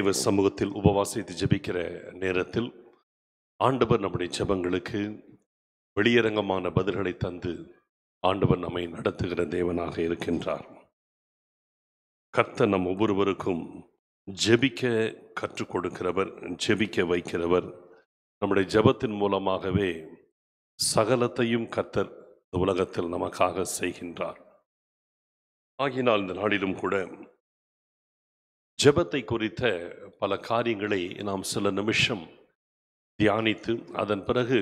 தேவ சமூகத்தில் உபவாசித்து ஜபிக்கிற நேரத்தில் ஆண்டவர் நம்முடைய ஜபங்களுக்கு வெளியரங்கமான பதில்களை தந்து ஆண்டவர் நம்மை நடத்துகிற தேவனாக இருக்கின்றார் கர்த்த நம் ஒவ்வொருவருக்கும் ஜெபிக்க கற்றுக் கொடுக்கிறவர் ஜெபிக்க வைக்கிறவர் நம்முடைய ஜபத்தின் மூலமாகவே சகலத்தையும் கர்த்தர் உலகத்தில் நமக்காக செய்கின்றார் ஆகினால் இந்த நாளிலும் கூட ஜபத்தை குறித்த பல காரியங்களை நாம் சில நிமிஷம் தியானித்து அதன் பிறகு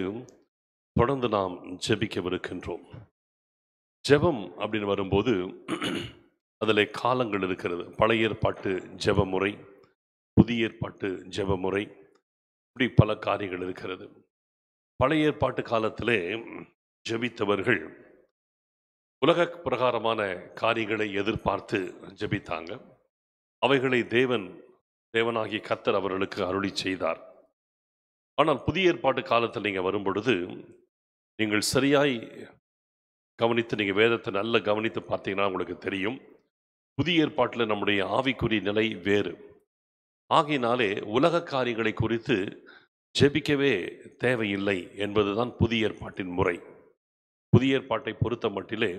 தொடர்ந்து நாம் ஜபிக்கவிருக்கின்றோம் ஜபம் அப்படின்னு வரும்போது அதில் காலங்கள் இருக்கிறது பழைய ஏற்பாட்டு ஜப முறை புதிய ஏற்பாட்டு ஜப முறை இப்படி பல காரியங்கள் இருக்கிறது பழைய ஏற்பாட்டு காலத்திலே ஜபித்தவர்கள் உலக பிரகாரமான காரியங்களை எதிர்பார்த்து ஜபித்தாங்க அவைகளை தேவன் தேவனாகிய கத்தர் அவர்களுக்கு அருளி செய்தார் ஆனால் புதிய ஏற்பாட்டு காலத்தில் நீங்கள் வரும்பொழுது நீங்கள் சரியாய் கவனித்து நீங்கள் வேதத்தை நல்ல கவனித்து பார்த்தீங்கன்னா உங்களுக்கு தெரியும் புதிய ஏற்பாட்டில் நம்முடைய ஆவிக்குரிய நிலை வேறு ஆகையினாலே உலக காரியங்களை குறித்து ஜெபிக்கவே தேவையில்லை என்பதுதான் புதிய ஏற்பாட்டின் முறை புதிய ஏற்பாட்டை பொறுத்த மட்டிலே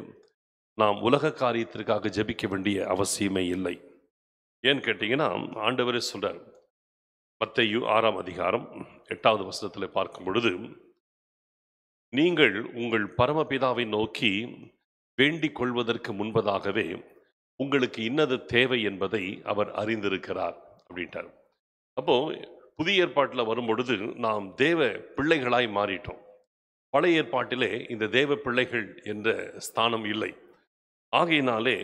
நாம் உலக காரியத்திற்காக ஜெபிக்க வேண்டிய அவசியமே இல்லை ஏன்னு கேட்டிங்கன்னா ஆண்டவரே சொல்கிறார் மத்தையு ஆறாம் அதிகாரம் எட்டாவது வசனத்தில் பார்க்கும் பொழுது நீங்கள் உங்கள் பரமபிதாவை நோக்கி வேண்டிக் கொள்வதற்கு முன்பதாகவே உங்களுக்கு இன்னது தேவை என்பதை அவர் அறிந்திருக்கிறார் அப்படின்ட்டார் அப்போது புதிய ஏற்பாட்டில் வரும் பொழுது நாம் தேவ பிள்ளைகளாய் மாறிட்டோம் பழைய ஏற்பாட்டிலே இந்த தேவ பிள்ளைகள் என்ற ஸ்தானம் இல்லை ஆகையினாலே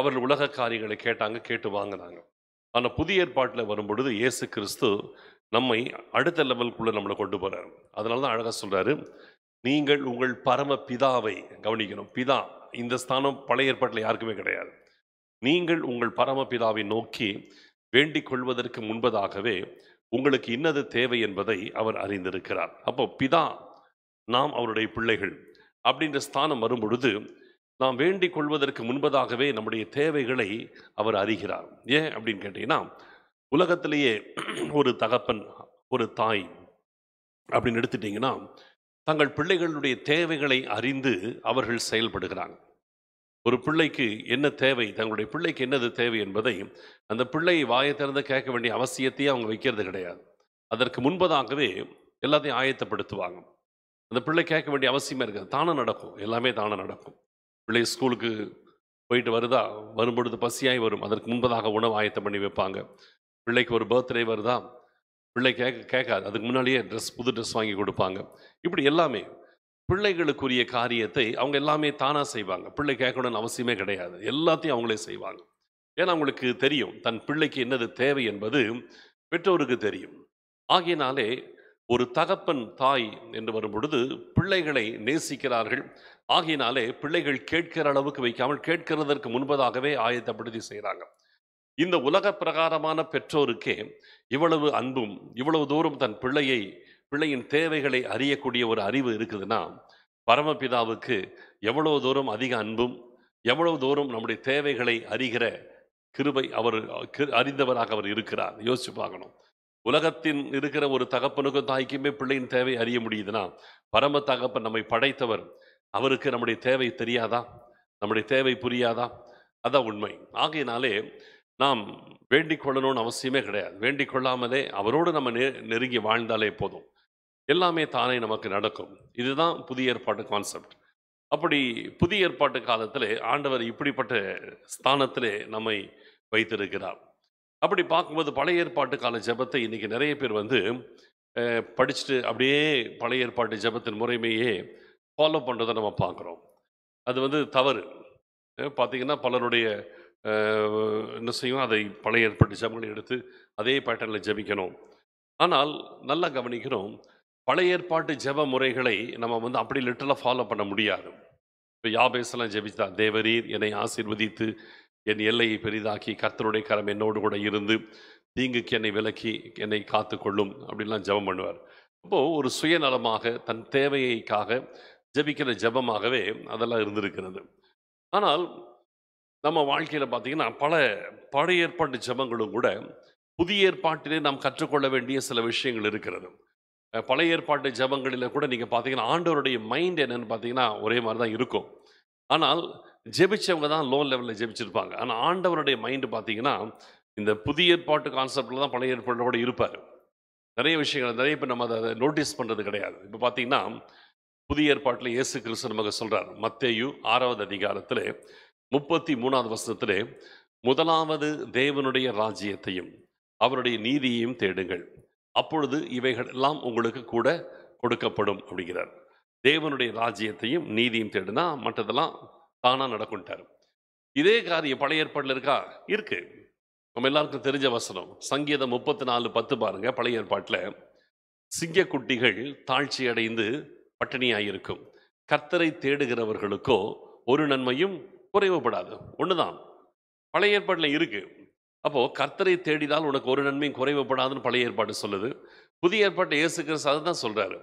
அவர்கள் உலக காரியங்களை கேட்டாங்க கேட்டு வாங்கினாங்க ஆனால் புதிய ஏற்பாட்டில் வரும்பொழுது இயேசு கிறிஸ்து நம்மை அடுத்த லெவலுக்குள்ளே நம்மளை கொண்டு போகிறார் அதனால தான் அழகாக சொல்கிறாரு நீங்கள் உங்கள் பரம பிதாவை கவனிக்கணும் பிதா இந்த ஸ்தானம் பழைய ஏற்பாட்டில் யாருக்குமே கிடையாது நீங்கள் உங்கள் பரம பிதாவை நோக்கி வேண்டிக் கொள்வதற்கு முன்பதாகவே உங்களுக்கு இன்னது தேவை என்பதை அவர் அறிந்திருக்கிறார் அப்போ பிதா நாம் அவருடைய பிள்ளைகள் அப்படின்ற ஸ்தானம் வரும்பொழுது நாம் வேண்டிக் கொள்வதற்கு முன்பதாகவே நம்முடைய தேவைகளை அவர் அறிகிறார் ஏன் அப்படின்னு கேட்டிங்கன்னா உலகத்திலேயே ஒரு தகப்பன் ஒரு தாய் அப்படின்னு எடுத்துட்டிங்கன்னா தங்கள் பிள்ளைகளுடைய தேவைகளை அறிந்து அவர்கள் செயல்படுகிறாங்க ஒரு பிள்ளைக்கு என்ன தேவை தங்களுடைய பிள்ளைக்கு என்னது தேவை என்பதை அந்த பிள்ளை வாயை திறந்து கேட்க வேண்டிய அவசியத்தையே அவங்க வைக்கிறது கிடையாது அதற்கு முன்பதாகவே எல்லாத்தையும் ஆயத்தப்படுத்துவாங்க அந்த பிள்ளை கேட்க வேண்டிய அவசியமே இருக்காது தானே நடக்கும் எல்லாமே தானே நடக்கும் பிள்ளை ஸ்கூலுக்கு போயிட்டு வருதா வரும்பொழுது பசியாகி வரும் அதற்கு முன்பதாக உணவு ஆயத்தம் பண்ணி வைப்பாங்க பிள்ளைக்கு ஒரு பர்த்டே வருதா பிள்ளை கேட்க கேட்காது அதுக்கு முன்னாடியே ட்ரெஸ் புது ட்ரெஸ் வாங்கி கொடுப்பாங்க இப்படி எல்லாமே பிள்ளைகளுக்குரிய காரியத்தை அவங்க எல்லாமே தானாக செய்வாங்க பிள்ளை கேட்கணும்னு அவசியமே கிடையாது எல்லாத்தையும் அவங்களே செய்வாங்க ஏன்னா அவங்களுக்கு தெரியும் தன் பிள்ளைக்கு என்னது தேவை என்பது பெற்றோருக்கு தெரியும் ஆகையினாலே ஒரு தகப்பன் தாய் என்று வரும் பொழுது பிள்ளைகளை நேசிக்கிறார்கள் ஆகையினாலே பிள்ளைகள் கேட்கிற அளவுக்கு வைக்காமல் கேட்கிறதற்கு முன்பதாகவே ஆயத்தப்படுத்தி செய்கிறாங்க இந்த உலக பிரகாரமான பெற்றோருக்கே இவ்வளவு அன்பும் இவ்வளவு தூரம் தன் பிள்ளையை பிள்ளையின் தேவைகளை அறியக்கூடிய ஒரு அறிவு இருக்குதுன்னா பரமபிதாவுக்கு எவ்வளவு தூரம் அதிக அன்பும் எவ்வளவு தூரம் நம்முடைய தேவைகளை அறிகிற கிருபை அவர் அறிந்தவராக அவர் இருக்கிறார் யோசிச்சு பார்க்கணும் உலகத்தின் இருக்கிற ஒரு தகப்பனுக்கும் தாய்க்குமே பிள்ளையின் தேவை அறிய முடியுதுன்னா பரம தகப்பன் நம்மை படைத்தவர் அவருக்கு நம்முடைய தேவை தெரியாதா நம்முடைய தேவை புரியாதா அதான் உண்மை ஆகையினாலே நாம் வேண்டிக் கொள்ளணும்னு அவசியமே கிடையாது வேண்டிக் கொள்ளாமலே அவரோடு நம்ம நெ நெருங்கி வாழ்ந்தாலே போதும் எல்லாமே தானே நமக்கு நடக்கும் இதுதான் புதிய ஏற்பாட்டு கான்செப்ட் அப்படி புதிய ஏற்பாட்டு காலத்தில் ஆண்டவர் இப்படிப்பட்ட ஸ்தானத்திலே நம்மை வைத்திருக்கிறார் அப்படி பார்க்கும்போது பழைய ஏற்பாட்டு கால ஜபத்தை இன்றைக்கி நிறைய பேர் வந்து படிச்சுட்டு அப்படியே பழைய ஏற்பாட்டு ஜபத்தின் முறைமையே ஃபாலோ பண்ணுறதை நம்ம பார்க்குறோம் அது வந்து தவறு பார்த்திங்கன்னா பலருடைய என்ன செய்யும் அதை பழைய ஏற்பாட்டு ஜபங்களை எடுத்து அதே பேட்டர்னில் ஜபிக்கணும் ஆனால் நல்லா கவனிக்கிறோம் பழைய ஏற்பாட்டு ஜப முறைகளை நம்ம வந்து அப்படி லிட்டலாக ஃபாலோ பண்ண முடியாது இப்போ யாபேசெல்லாம் தான் தேவரீர் என்னை ஆசீர்வதித்து என் எல்லையை பெரிதாக்கி கர்த்தருடைய கரம் என்னோடு கூட இருந்து தீங்குக்கு என்னை விலக்கி என்னை காத்து கொள்ளும் அப்படின்லாம் ஜபம் பண்ணுவார் அப்போது ஒரு சுயநலமாக தன் தேவையைக்காக ஜபிக்கிற ஜபமாகவே அதெல்லாம் இருந்திருக்கிறது ஆனால் நம்ம வாழ்க்கையில் பார்த்திங்கன்னா பல பழைய ஏற்பாட்டு ஜபங்களும் கூட புதிய ஏற்பாட்டிலே நாம் கற்றுக்கொள்ள வேண்டிய சில விஷயங்கள் இருக்கிறது பழைய ஏற்பாட்டு ஜபங்களில் கூட நீங்கள் பார்த்தீங்கன்னா ஆண்டவருடைய மைண்ட் என்னென்னு பார்த்தீங்கன்னா ஒரே மாதிரி தான் இருக்கும் ஆனால் ஜெபிச்சவங்க தான் லோ லெவலில் ஜெபிச்சிருப்பாங்க ஆனால் ஆண்டவருடைய மைண்டு பார்த்தீங்கன்னா இந்த புதிய ஏற்பாட்டு கான்செப்டில் தான் பழைய ஏற்பாட்டோட இருப்பார் நிறைய விஷயங்கள் நிறைய இப்போ நம்ம அதை நோட்டீஸ் பண்ணுறது கிடையாது இப்போ பார்த்தீங்கன்னா புதிய ஏற்பாட்டில் இயேசு கிறிஸ்து நமக்கு சொல்கிறார் மத்தேயு ஆறாவது அதிகாரத்தில் முப்பத்தி மூணாவது வருஷத்தில் முதலாவது தேவனுடைய ராஜ்யத்தையும் அவருடைய நீதியையும் தேடுங்கள் அப்பொழுது இவைகள் எல்லாம் உங்களுக்கு கூட கொடுக்கப்படும் அப்படிங்கிறார் தேவனுடைய ராஜ்யத்தையும் நீதியும் தேடுனா மற்றதெல்லாம் தானாக நடக்கும்ட்டார் இதே காரியம் பழைய ஏற்பாடுல இருக்கா இருக்கு நம்ம எல்லாருக்கும் தெரிஞ்ச வசனம் சங்கீதம் முப்பத்தி நாலு பத்து பாருங்க பழைய ஏற்பாட்டில் சிங்கக்குட்டிகள் தாழ்ச்சி அடைந்து பட்டினியாயிருக்கும் கர்த்தரை தேடுகிறவர்களுக்கோ ஒரு நன்மையும் குறைவுபடாது ஒண்ணுதான் பழைய ஏற்பாட்டில் இருக்குது அப்போது கர்த்தரை தேடினால் உனக்கு ஒரு நன்மையும் குறைவுபடாதுன்னு பழைய ஏற்பாடு சொல்லுது புதிய ஏற்பாட்டை இயேசு கிறிஸ்து தான் சொல்கிறாரு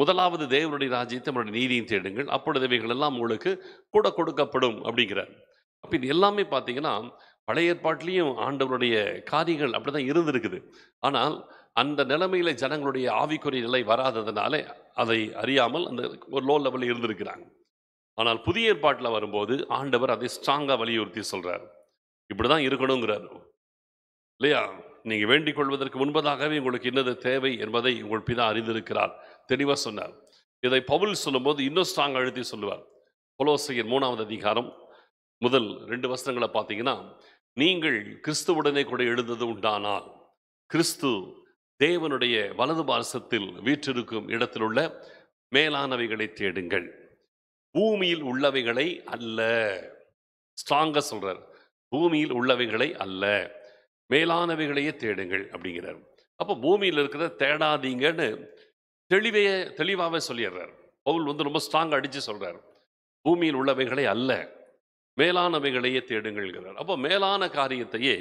முதலாவது தேவனுடைய ராஜ்யத்தை நம்மளுடைய நீதியும் தேடுங்கள் அப்பொழுது இவைகள் எல்லாம் உங்களுக்கு கூட கொடுக்கப்படும் அப்படிங்கிறார் அப்போ இது எல்லாமே பார்த்தீங்கன்னா பழைய ஏற்பாட்டிலையும் ஆண்டவருடைய காரியங்கள் அப்படி தான் இருந்திருக்குது ஆனால் அந்த நிலைமையில் ஜனங்களுடைய ஆவிக்குரிய நிலை வராததுனால அதை அறியாமல் அந்த ஒரு லோ லெவலில் இருந்திருக்கிறாங்க ஆனால் புதிய ஏற்பாட்டில் வரும்போது ஆண்டவர் அதை ஸ்ட்ராங்காக வலியுறுத்தி சொல்கிறார் இப்படி தான் இருக்கணுங்கிறார் இல்லையா நீங்கள் வேண்டிக் கொள்வதற்கு முன்பதாகவே உங்களுக்கு என்னது தேவை என்பதை உங்கள் பிதா அறிந்திருக்கிறார் தெளிவாக சொன்னார் இதை பவுல் சொல்லும்போது இன்னும் ஸ்ட்ராங் அழுத்தி சொல்லுவார் கொலோசையர் மூணாவது அதிகாரம் முதல் ரெண்டு வசனங்களை பார்த்தீங்கன்னா நீங்கள் கிறிஸ்துவுடனே கூட எழுந்தது உண்டானால் கிறிஸ்து தேவனுடைய வலது பாரசத்தில் வீற்றிருக்கும் இடத்தில் உள்ள மேலானவைகளை தேடுங்கள் பூமியில் உள்ளவைகளை அல்ல ஸ்ட்ராங்காக சொல்கிறார் பூமியில் உள்ளவைகளை அல்ல மேலானவைகளையே தேடுங்கள் அப்படிங்கிறார் அப்போ பூமியில் இருக்கிறத தேடாதீங்கன்னு தெளிவைய தெளிவாகவே சொல்லிடுறார் பவுல் வந்து ரொம்ப ஸ்ட்ராங்காக அடித்து சொல்கிறார் பூமியில் உள்ளவைகளை அல்ல மேலானவைகளையே தேடுங்கள்கிறார் அப்போ மேலான காரியத்தையே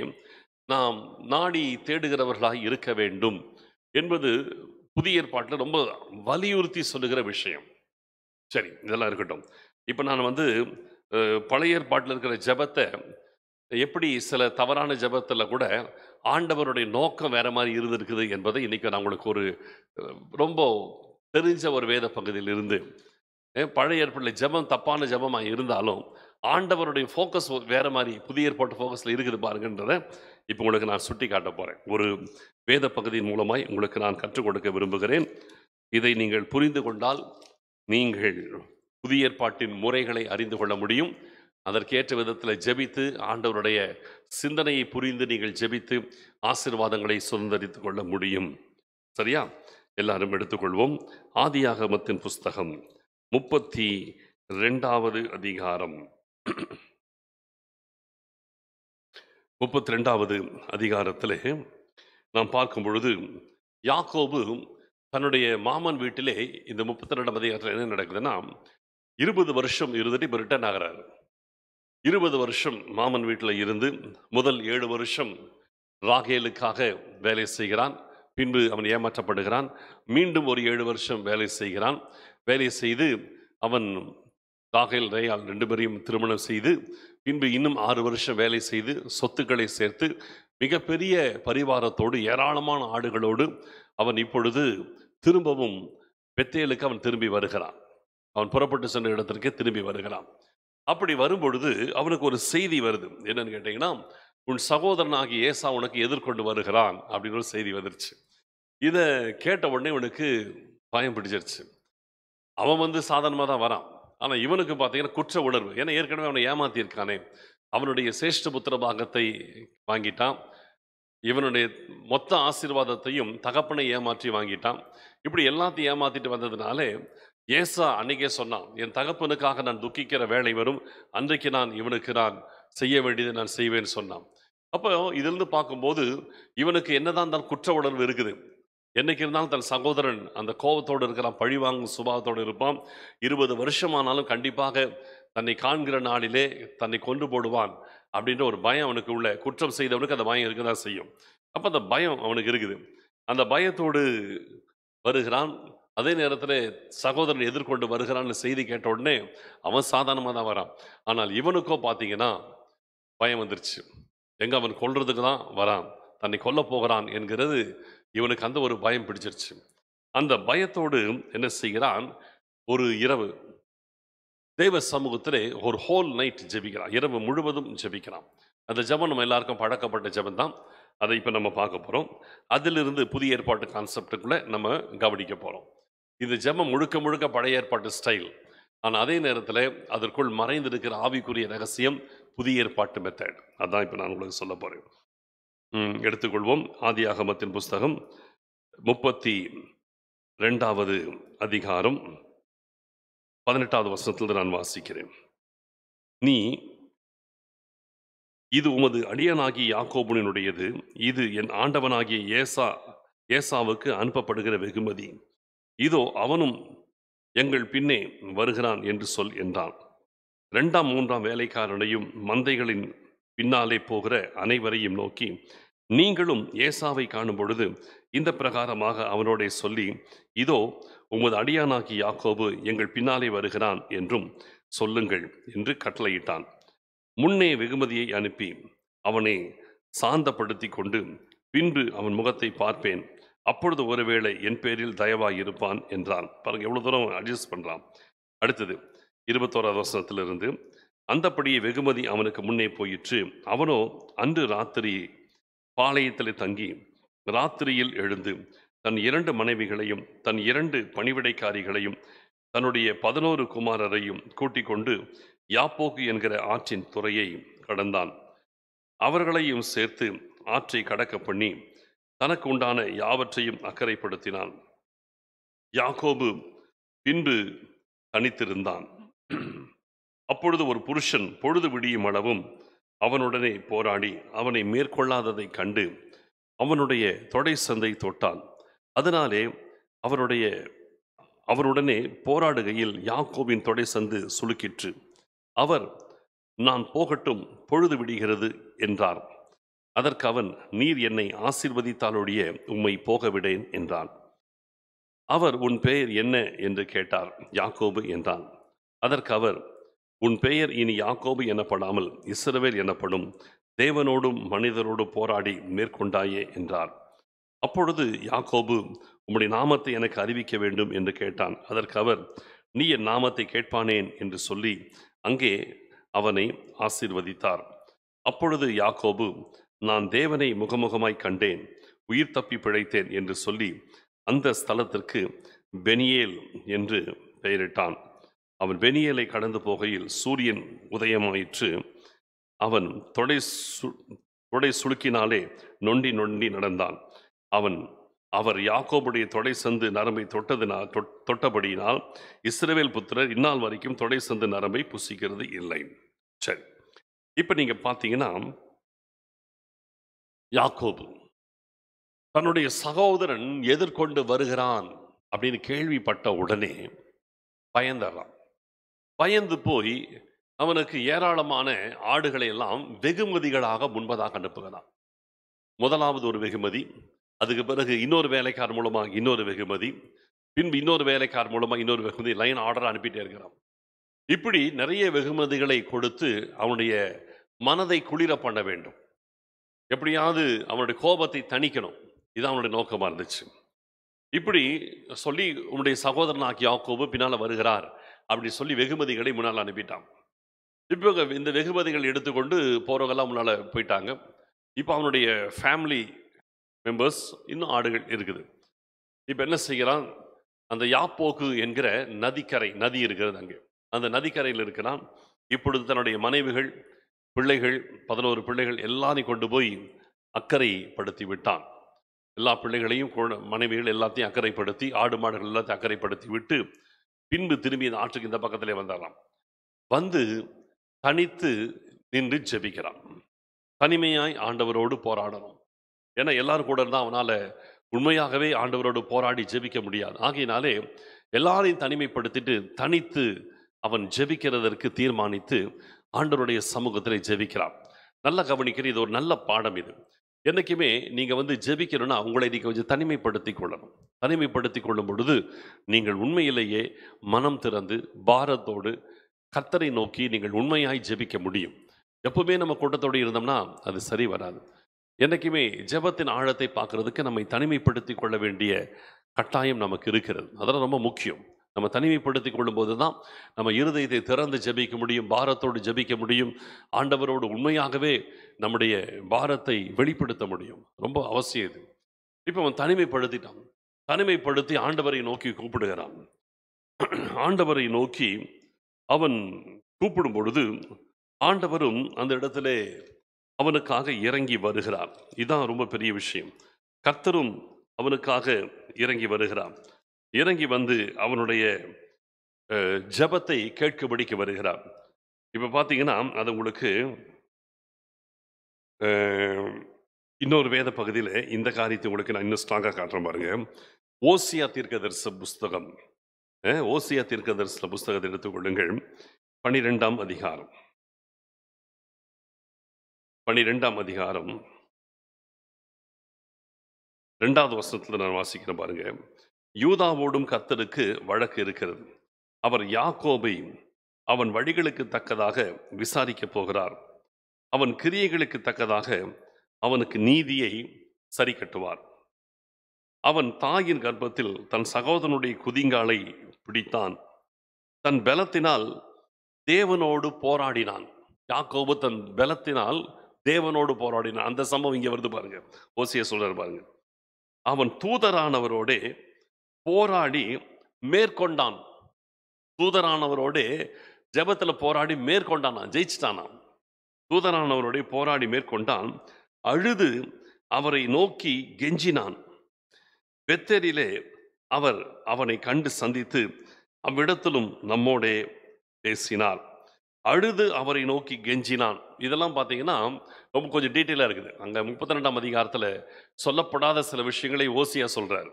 நாம் நாடி தேடுகிறவர்களாக இருக்க வேண்டும் என்பது புதிய ஏற்பாட்டில் ரொம்ப வலியுறுத்தி சொல்லுகிற விஷயம் சரி இதெல்லாம் இருக்கட்டும் இப்போ நான் வந்து பழைய ஏற்பாட்டில் இருக்கிற ஜபத்தை எப்படி சில தவறான ஜபத்தில் கூட ஆண்டவருடைய நோக்கம் வேறு மாதிரி இருந்திருக்குது என்பதை இன்றைக்கி நான் உங்களுக்கு ஒரு ரொம்ப தெரிஞ்ச ஒரு வேத பகுதியில் இருந்து பழைய ஏற்பாடு ஜபம் தப்பான ஜபமாக இருந்தாலும் ஆண்டவருடைய ஃபோக்கஸ் வேறு மாதிரி புதிய ஏற்பாட்டு ஃபோக்கஸில் இருக்குது பாருங்கன்றதை இப்போ உங்களுக்கு நான் சுட்டி காட்ட போகிறேன் ஒரு வேத பகுதியின் மூலமாய் உங்களுக்கு நான் கற்றுக் கொடுக்க விரும்புகிறேன் இதை நீங்கள் புரிந்து கொண்டால் நீங்கள் புதிய ஏற்பாட்டின் முறைகளை அறிந்து கொள்ள முடியும் அதற்கேற்ற விதத்தில் ஜெபித்து ஆண்டவருடைய சிந்தனையை புரிந்து நீங்கள் ஜெபித்து ஆசிர்வாதங்களை சுதந்திரித்து கொள்ள முடியும் சரியா எல்லாரும் எடுத்துக்கொள்வோம் ஆதியாகமத்தின் புஸ்தகம் முப்பத்தி ரெண்டாவது அதிகாரம் முப்பத்தி ரெண்டாவது அதிகாரத்தில் நாம் பார்க்கும் பொழுது யாக்கோபு தன்னுடைய மாமன் வீட்டிலே இந்த முப்பத்தி ரெண்டாம் அதிகாரத்தில் என்ன நடக்குதுன்னா இருபது வருஷம் இருந்துட்டு இப்போ ரிட்டர்ன் ஆகிறாரு இருபது வருஷம் மாமன் வீட்டில் இருந்து முதல் ஏழு வருஷம் ராகேலுக்காக வேலை செய்கிறான் பின்பு அவன் ஏமாற்றப்படுகிறான் மீண்டும் ஒரு ஏழு வருஷம் வேலை செய்கிறான் வேலை செய்து அவன் ராகேல் ரேயால் ரெண்டு பேரையும் திருமணம் செய்து பின்பு இன்னும் ஆறு வருஷம் வேலை செய்து சொத்துக்களை சேர்த்து மிகப்பெரிய பரிவாரத்தோடு ஏராளமான ஆடுகளோடு அவன் இப்பொழுது திரும்பவும் பெத்தேலுக்கு அவன் திரும்பி வருகிறான் அவன் புறப்பட்டு சென்ற இடத்திற்கே திரும்பி வருகிறான் அப்படி வரும்பொழுது அவனுக்கு ஒரு செய்தி வருது என்னன்னு கேட்டிங்கன்னா உன் சகோதரனாகிய ஏசா உனக்கு எதிர்கொண்டு வருகிறான் அப்படின்னு ஒரு செய்தி வந்துருச்சு இதை கேட்ட உடனே இவனுக்கு பயம் பிடிச்சிருச்சு அவன் வந்து சாதாரணமாக தான் வரான் ஆனால் இவனுக்கு பார்த்தீங்கன்னா குற்ற உணர்வு ஏன்னா ஏற்கனவே அவனை ஏமாத்தியிருக்கானே அவனுடைய சிரேஷ்ட புத்திர பாகத்தை வாங்கிட்டான் இவனுடைய மொத்த ஆசீர்வாதத்தையும் தகப்பனை ஏமாற்றி வாங்கிட்டான் இப்படி எல்லாத்தையும் ஏமாற்றிட்டு வந்ததுனாலே ஏசா அன்னைக்கே சொன்னான் என் தகப்பனுக்காக நான் துக்கிக்கிற வேலை வரும் அன்றைக்கு நான் இவனுக்கு நான் செய்ய வேண்டியதை நான் செய்வேன்னு சொன்னான் அப்போ இதிலிருந்து பார்க்கும்போது இவனுக்கு என்னதான் தான் குற்ற உணர்வு இருக்குது என்னைக்கு இருந்தாலும் தன் சகோதரன் அந்த கோபத்தோடு இருக்கிறான் பழிவாங்கும் சுபாவத்தோடு இருப்பான் இருபது வருஷமானாலும் கண்டிப்பாக தன்னை காண்கிற நாளிலே தன்னை கொண்டு போடுவான் அப்படின்ற ஒரு பயம் அவனுக்கு உள்ள குற்றம் செய்தவனுக்கு அந்த பயம் இருக்க தான் செய்யும் அப்போ அந்த பயம் அவனுக்கு இருக்குது அந்த பயத்தோடு வருகிறான் அதே நேரத்தில் சகோதரன் எதிர்கொண்டு வருகிறான்னு செய்தி கேட்ட உடனே அவன் சாதாரணமாக தான் வரான் ஆனால் இவனுக்கோ பார்த்தீங்கன்னா பயம் வந்துருச்சு எங்கே அவன் கொள்றதுக்கு தான் வரான் தன்னை கொல்ல போகிறான் என்கிறது இவனுக்கு அந்த ஒரு பயம் பிடிச்சிருச்சு அந்த பயத்தோடு என்ன செய்கிறான் ஒரு இரவு தெய்வ சமூகத்திலே ஒரு ஹோல் நைட் ஜெபிக்கிறான் இரவு முழுவதும் ஜெபிக்கிறான் அந்த ஜபம் நம்ம எல்லாருக்கும் பழக்கப்பட்ட ஜபம் தான் அதை இப்போ நம்ம பார்க்க போகிறோம் அதிலிருந்து புதிய ஏற்பாட்டு கான்செப்டுக்குள்ளே நம்ம கவனிக்க போகிறோம் இந்த ஜெபம் முழுக்க முழுக்க பழைய ஏற்பாட்டு ஸ்டைல் ஆனால் அதே நேரத்தில் அதற்குள் மறைந்திருக்கிற ஆவிக்குரிய ரகசியம் புதிய ஏற்பாட்டு மெத்தட் அதான் இப்போ நான் உங்களுக்கு சொல்ல போகிறேன் எடுத்துக்கொள்வோம் ஆதி ஆகமத்தின் புஸ்தகம் முப்பத்தி ரெண்டாவது அதிகாரம் பதினெட்டாவது வருஷத்தில் நான் வாசிக்கிறேன் நீ இது உமது அடியனாகிய யாக்கோபுனினுடையது இது என் ஆண்டவனாகிய ஏசா ஏசாவுக்கு அனுப்பப்படுகிற வெகுமதி இதோ அவனும் எங்கள் பின்னே வருகிறான் என்று சொல் என்றான் ரெண்டாம் மூன்றாம் வேலைக்காரனையும் மந்தைகளின் பின்னாலே போகிற அனைவரையும் நோக்கி நீங்களும் ஏசாவை காணும் பொழுது இந்த பிரகாரமாக அவனோட சொல்லி இதோ உமது அடியானாகி யாக்கோபு எங்கள் பின்னாலே வருகிறான் என்றும் சொல்லுங்கள் என்று கட்டளையிட்டான் முன்னே வெகுமதியை அனுப்பி அவனை சாந்தப்படுத்தி கொண்டு பின்பு அவன் முகத்தை பார்ப்பேன் அப்பொழுது ஒருவேளை என் பேரில் தயவாக இருப்பான் என்றான் பாருங்கள் எவ்வளோ தூரம் அட்ஜஸ்ட் பண்ணுறான் அடுத்தது இருபத்தோராவது வசனத்திலிருந்து அந்தப்படியே வெகுமதி அவனுக்கு முன்னே போயிற்று அவனோ அன்று ராத்திரி பாளையத்தில் தங்கி ராத்திரியில் எழுந்து தன் இரண்டு மனைவிகளையும் தன் இரண்டு பணிவிடைக்காரிகளையும் தன்னுடைய பதினோரு குமாரரையும் கூட்டிக் கொண்டு யாப்போக்கு என்கிற ஆற்றின் துறையை கடந்தான் அவர்களையும் சேர்த்து ஆற்றை கடக்க பண்ணி தனக்கு உண்டான யாவற்றையும் அக்கறைப்படுத்தினான் யாக்கோபு பின்பு தனித்திருந்தான் அப்பொழுது ஒரு புருஷன் பொழுது விடியும் அளவும் அவனுடனே போராடி அவனை மேற்கொள்ளாததைக் கண்டு அவனுடைய தொடை சந்தை தொட்டான் அதனாலே அவருடைய அவருடனே போராடுகையில் யாக்கோவின் தொடை சந்து சுலுக்கிற்று அவர் நான் போகட்டும் பொழுது விடுகிறது என்றார் அதற்கு அவன் நீர் என்னை ஆசிர்வதித்தாலொழிய உம்மை போகவிடேன் என்றான் அவர் உன் பெயர் என்ன என்று கேட்டார் யாக்கோபு என்றான் அதற்கு அவர் உன் பெயர் இனி யாக்கோபு எனப்படாமல் இஸ்ரவேல் எனப்படும் தேவனோடும் மனிதரோடு போராடி மேற்கொண்டாயே என்றார் அப்பொழுது யாக்கோபு உம்முடைய நாமத்தை எனக்கு அறிவிக்க வேண்டும் என்று கேட்டான் அதற்கு அவர் நீ என் நாமத்தை கேட்பானேன் என்று சொல்லி அங்கே அவனை ஆசீர்வதித்தார் அப்பொழுது யாக்கோபு நான் தேவனை முகமுகமாய் கண்டேன் உயிர் தப்பி பிழைத்தேன் என்று சொல்லி அந்த ஸ்தலத்திற்கு பெனியேல் என்று பெயரிட்டான் அவன் பெனியேலை கடந்து போகையில் சூரியன் உதயமாயிற்று அவன் தொடை சு தொடை சுளுக்கினாலே நொண்டி நொண்டி நடந்தான் அவன் அவர் யாக்கோபுடைய தொடை சந்து நரம்பை தொட்டதுனால் தொட் தொட்டபடியினால் இஸ்ரேவேல் புத்திரர் இந்நாள் வரைக்கும் தொடை சந்து நரம்பை புசிக்கிறது இல்லை சரி இப்போ நீங்கள் பார்த்தீங்கன்னா யாக்கோபு தன்னுடைய சகோதரன் எதிர்கொண்டு வருகிறான் அப்படின்னு கேள்விப்பட்ட உடனே பயந்துடுறான் பயந்து போய் அவனுக்கு ஏராளமான ஆடுகளை எல்லாம் வெகுமதிகளாக முன்பதாக அனுப்புகிறான் முதலாவது ஒரு வெகுமதி அதுக்கு பிறகு இன்னொரு வேலைக்கார் மூலமாக இன்னொரு வெகுமதி பின்பு இன்னொரு வேலைக்கார் மூலமாக இன்னொரு வெகுமதி லைன் ஆர்டர் அனுப்பிட்டே இருக்கிறான் இப்படி நிறைய வெகுமதிகளை கொடுத்து அவனுடைய மனதை குளிர பண்ண வேண்டும் எப்படியாவது அவனுடைய கோபத்தை தணிக்கணும் இது அவனுடைய நோக்கமாக இருந்துச்சு இப்படி சொல்லி உன்னுடைய ஆகிய யாக்கோபு பின்னால் வருகிறார் அப்படி சொல்லி வெகுமதிகளை முன்னால் அனுப்பிட்டான் இப்போ இந்த வெகுமதிகள் எடுத்துக்கொண்டு போகிறவங்கெல்லாம் முன்னால் போயிட்டாங்க இப்போ அவனுடைய ஃபேமிலி மெம்பர்ஸ் இன்னும் ஆடுகள் இருக்குது இப்போ என்ன செய்கிறான் அந்த யாப்போக்கு என்கிற நதிக்கரை நதி இருக்கிறது அங்கே அந்த நதிக்கரையில் இருக்கிறான் இப்பொழுது தன்னுடைய மனைவிகள் பிள்ளைகள் பதினோரு பிள்ளைகள் எல்லாரையும் கொண்டு போய் அக்கறைப்படுத்தி விட்டான் எல்லா பிள்ளைகளையும் மனைவிகள் எல்லாத்தையும் அக்கறைப்படுத்தி ஆடு மாடுகள் எல்லாத்தையும் அக்கறைப்படுத்தி விட்டு பின்பு திரும்பி இந்த ஆற்றுக்கு இந்த பக்கத்திலே வந்தாராம் வந்து தனித்து நின்று ஜெபிக்கிறான் தனிமையாய் ஆண்டவரோடு போராடணும் ஏன்னா எல்லாரும் கூட இருந்தால் அவனால் உண்மையாகவே ஆண்டவரோடு போராடி ஜெபிக்க முடியாது ஆகையினாலே எல்லாரையும் தனிமைப்படுத்திட்டு தனித்து அவன் ஜெபிக்கிறதற்கு தீர்மானித்து ஆண்டவருடைய சமூகத்தில் ஜெபிக்கலாம் நல்லா கவனிக்கிற இது ஒரு நல்ல பாடம் இது என்றைக்குமே நீங்கள் வந்து ஜெபிக்கணும்னா உங்களை நீங்கள் கொஞ்சம் தனிமைப்படுத்தி கொள்ளணும் தனிமைப்படுத்தி கொள்ளும் பொழுது நீங்கள் உண்மையிலேயே மனம் திறந்து பாரத்தோடு கத்தரை நோக்கி நீங்கள் உண்மையாய் ஜெபிக்க முடியும் எப்பவுமே நம்ம கூட்டத்தோடு இருந்தோம்னா அது சரி வராது என்றைக்குமே ஜெபத்தின் ஆழத்தை பார்க்குறதுக்கு நம்மை தனிமைப்படுத்தி கொள்ள வேண்டிய கட்டாயம் நமக்கு இருக்கிறது அதெல்லாம் ரொம்ப முக்கியம் நம்ம தனிமைப்படுத்தி கொள்ளும்போது தான் நம்ம இருதயத்தை திறந்து ஜபிக்க முடியும் பாரத்தோடு ஜபிக்க முடியும் ஆண்டவரோடு உண்மையாகவே நம்முடைய பாரத்தை வெளிப்படுத்த முடியும் ரொம்ப அவசியம் இது இப்போ அவன் தனிமைப்படுத்திட்டான் தனிமைப்படுத்தி ஆண்டவரை நோக்கி கூப்பிடுகிறான் ஆண்டவரை நோக்கி அவன் கூப்பிடும் பொழுது ஆண்டவரும் அந்த இடத்திலே அவனுக்காக இறங்கி வருகிறார் இதுதான் ரொம்ப பெரிய விஷயம் கர்த்தரும் அவனுக்காக இறங்கி வருகிறான் இறங்கி வந்து அவனுடைய ஜபத்தை கேட்கபடிக்கு வருகிறார் இப்போ பார்த்தீங்கன்னா அது உங்களுக்கு இன்னொரு வேத பகுதியில் இந்த காரியத்தை உங்களுக்கு நான் இன்னும் ஸ்ட்ராங்காக காட்டுறேன் பாருங்க ஓசியா தீர்க்கதரிச புஸ்தகம் ஓசியா தீர்க்கதரிசன புஸ்தகத்தை எடுத்துக்கொள்ளுங்கள் பனிரெண்டாம் அதிகாரம் பனிரெண்டாம் அதிகாரம் ரெண்டாவது வருஷத்துல நான் வாசிக்கிறேன் பாருங்க யூதாவோடும் கத்தருக்கு வழக்கு இருக்கிறது அவர் யாக்கோபை அவன் வழிகளுக்கு தக்கதாக விசாரிக்கப் போகிறார் அவன் கிரியைகளுக்கு தக்கதாக அவனுக்கு நீதியை சரி கட்டுவார் அவன் தாயின் கர்ப்பத்தில் தன் சகோதரனுடைய குதிங்காலை பிடித்தான் தன் பலத்தினால் தேவனோடு போராடினான் யாக்கோபு தன் பலத்தினால் தேவனோடு போராடினான் அந்த சம்பவம் இங்கே வருது பாருங்க ஓசிய சொல்றாரு பாருங்க அவன் தூதரானவரோடே போராடி மேற்கொண்டான் தூதரானவரோடு ஜபத்தில் போராடி மேற்கொண்டான் ஜெயிச்சிட்டானான் தூதரானவரோடு போராடி மேற்கொண்டான் அழுது அவரை நோக்கி கெஞ்சினான் பெத்தரிலே அவர் அவனை கண்டு சந்தித்து அவ்விடத்திலும் நம்மோடே பேசினார் அழுது அவரை நோக்கி கெஞ்சினான் இதெல்லாம் பார்த்தீங்கன்னா ரொம்ப கொஞ்சம் டீட்டெயிலாக இருக்குது அங்கே முப்பத்தி ரெண்டாம் அதிகாரத்தில் சொல்லப்படாத சில விஷயங்களை ஓசியாக சொல்கிறார்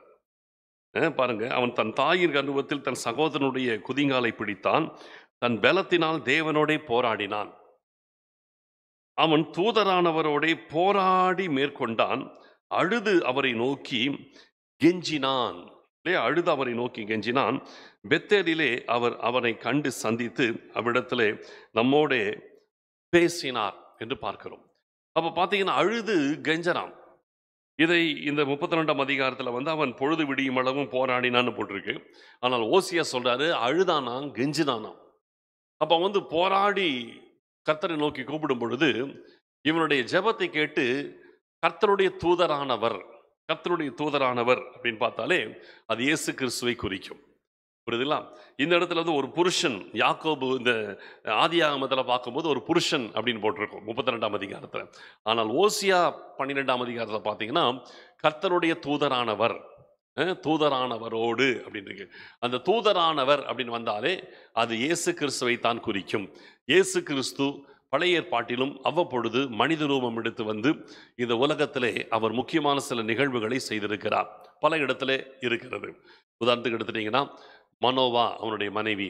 பாருங்க அவன் தன் தாயின் கர்வத்தில் தன் சகோதரனுடைய குதிங்காலை பிடித்தான் தன் பலத்தினால் தேவனோடே போராடினான் அவன் தூதரானவரோட போராடி மேற்கொண்டான் அழுது அவரை நோக்கி கெஞ்சினான் அழுது அவரை நோக்கி கெஞ்சினான் பெத்தேரிலே அவர் அவனை கண்டு சந்தித்து அவ்விடத்திலே நம்மோட பேசினார் என்று பார்க்கிறோம் அப்போ பார்த்தீங்கன்னா அழுது கெஞ்சனான் இதை இந்த முப்பத்தி ரெண்டாம் அதிகாரத்தில் வந்து அவன் பொழுது விடியும் அளவும் போராடினான்னு போட்டிருக்கு ஆனால் ஓசியா சொல்கிறாரு அழுதானாம் கெஞ்சினானாம் அப்போ வந்து போராடி கர்த்தரை நோக்கி கூப்பிடும் பொழுது இவனுடைய ஜெபத்தை கேட்டு கர்த்தருடைய தூதரானவர் கர்த்தருடைய தூதரானவர் அப்படின்னு பார்த்தாலே அது இயேசு கிறிஸ்துவை குறிக்கும் புரியுதுங்களா இந்த இடத்துல வந்து ஒரு புருஷன் யாக்கோபு இந்த ஆதி ஆகமத்தில் பார்க்கும்போது ஒரு புருஷன் அப்படின்னு போட்டிருக்கோம் முப்பத்தி ரெண்டாம் அதிகாரத்தில் ஆனால் ஓசியா பன்னிரெண்டாம் அதிகாரத்தில் பார்த்தீங்கன்னா கர்த்தருடைய தூதரானவர் தூதரானவரோடு அப்படின்னு இருக்கு அந்த தூதரானவர் அப்படின்னு வந்தாலே அது இயேசு கிறிஸ்துவை தான் குறிக்கும் இயேசு கிறிஸ்து பழைய ஏற்பாட்டிலும் அவ்வப்பொழுது மனித ரூபம் எடுத்து வந்து இந்த உலகத்திலே அவர் முக்கியமான சில நிகழ்வுகளை செய்திருக்கிறார் பல இடத்துல இருக்கிறது உதாரணத்துக்கு எடுத்துட்டீங்கன்னா மனோவா அவனுடைய மனைவி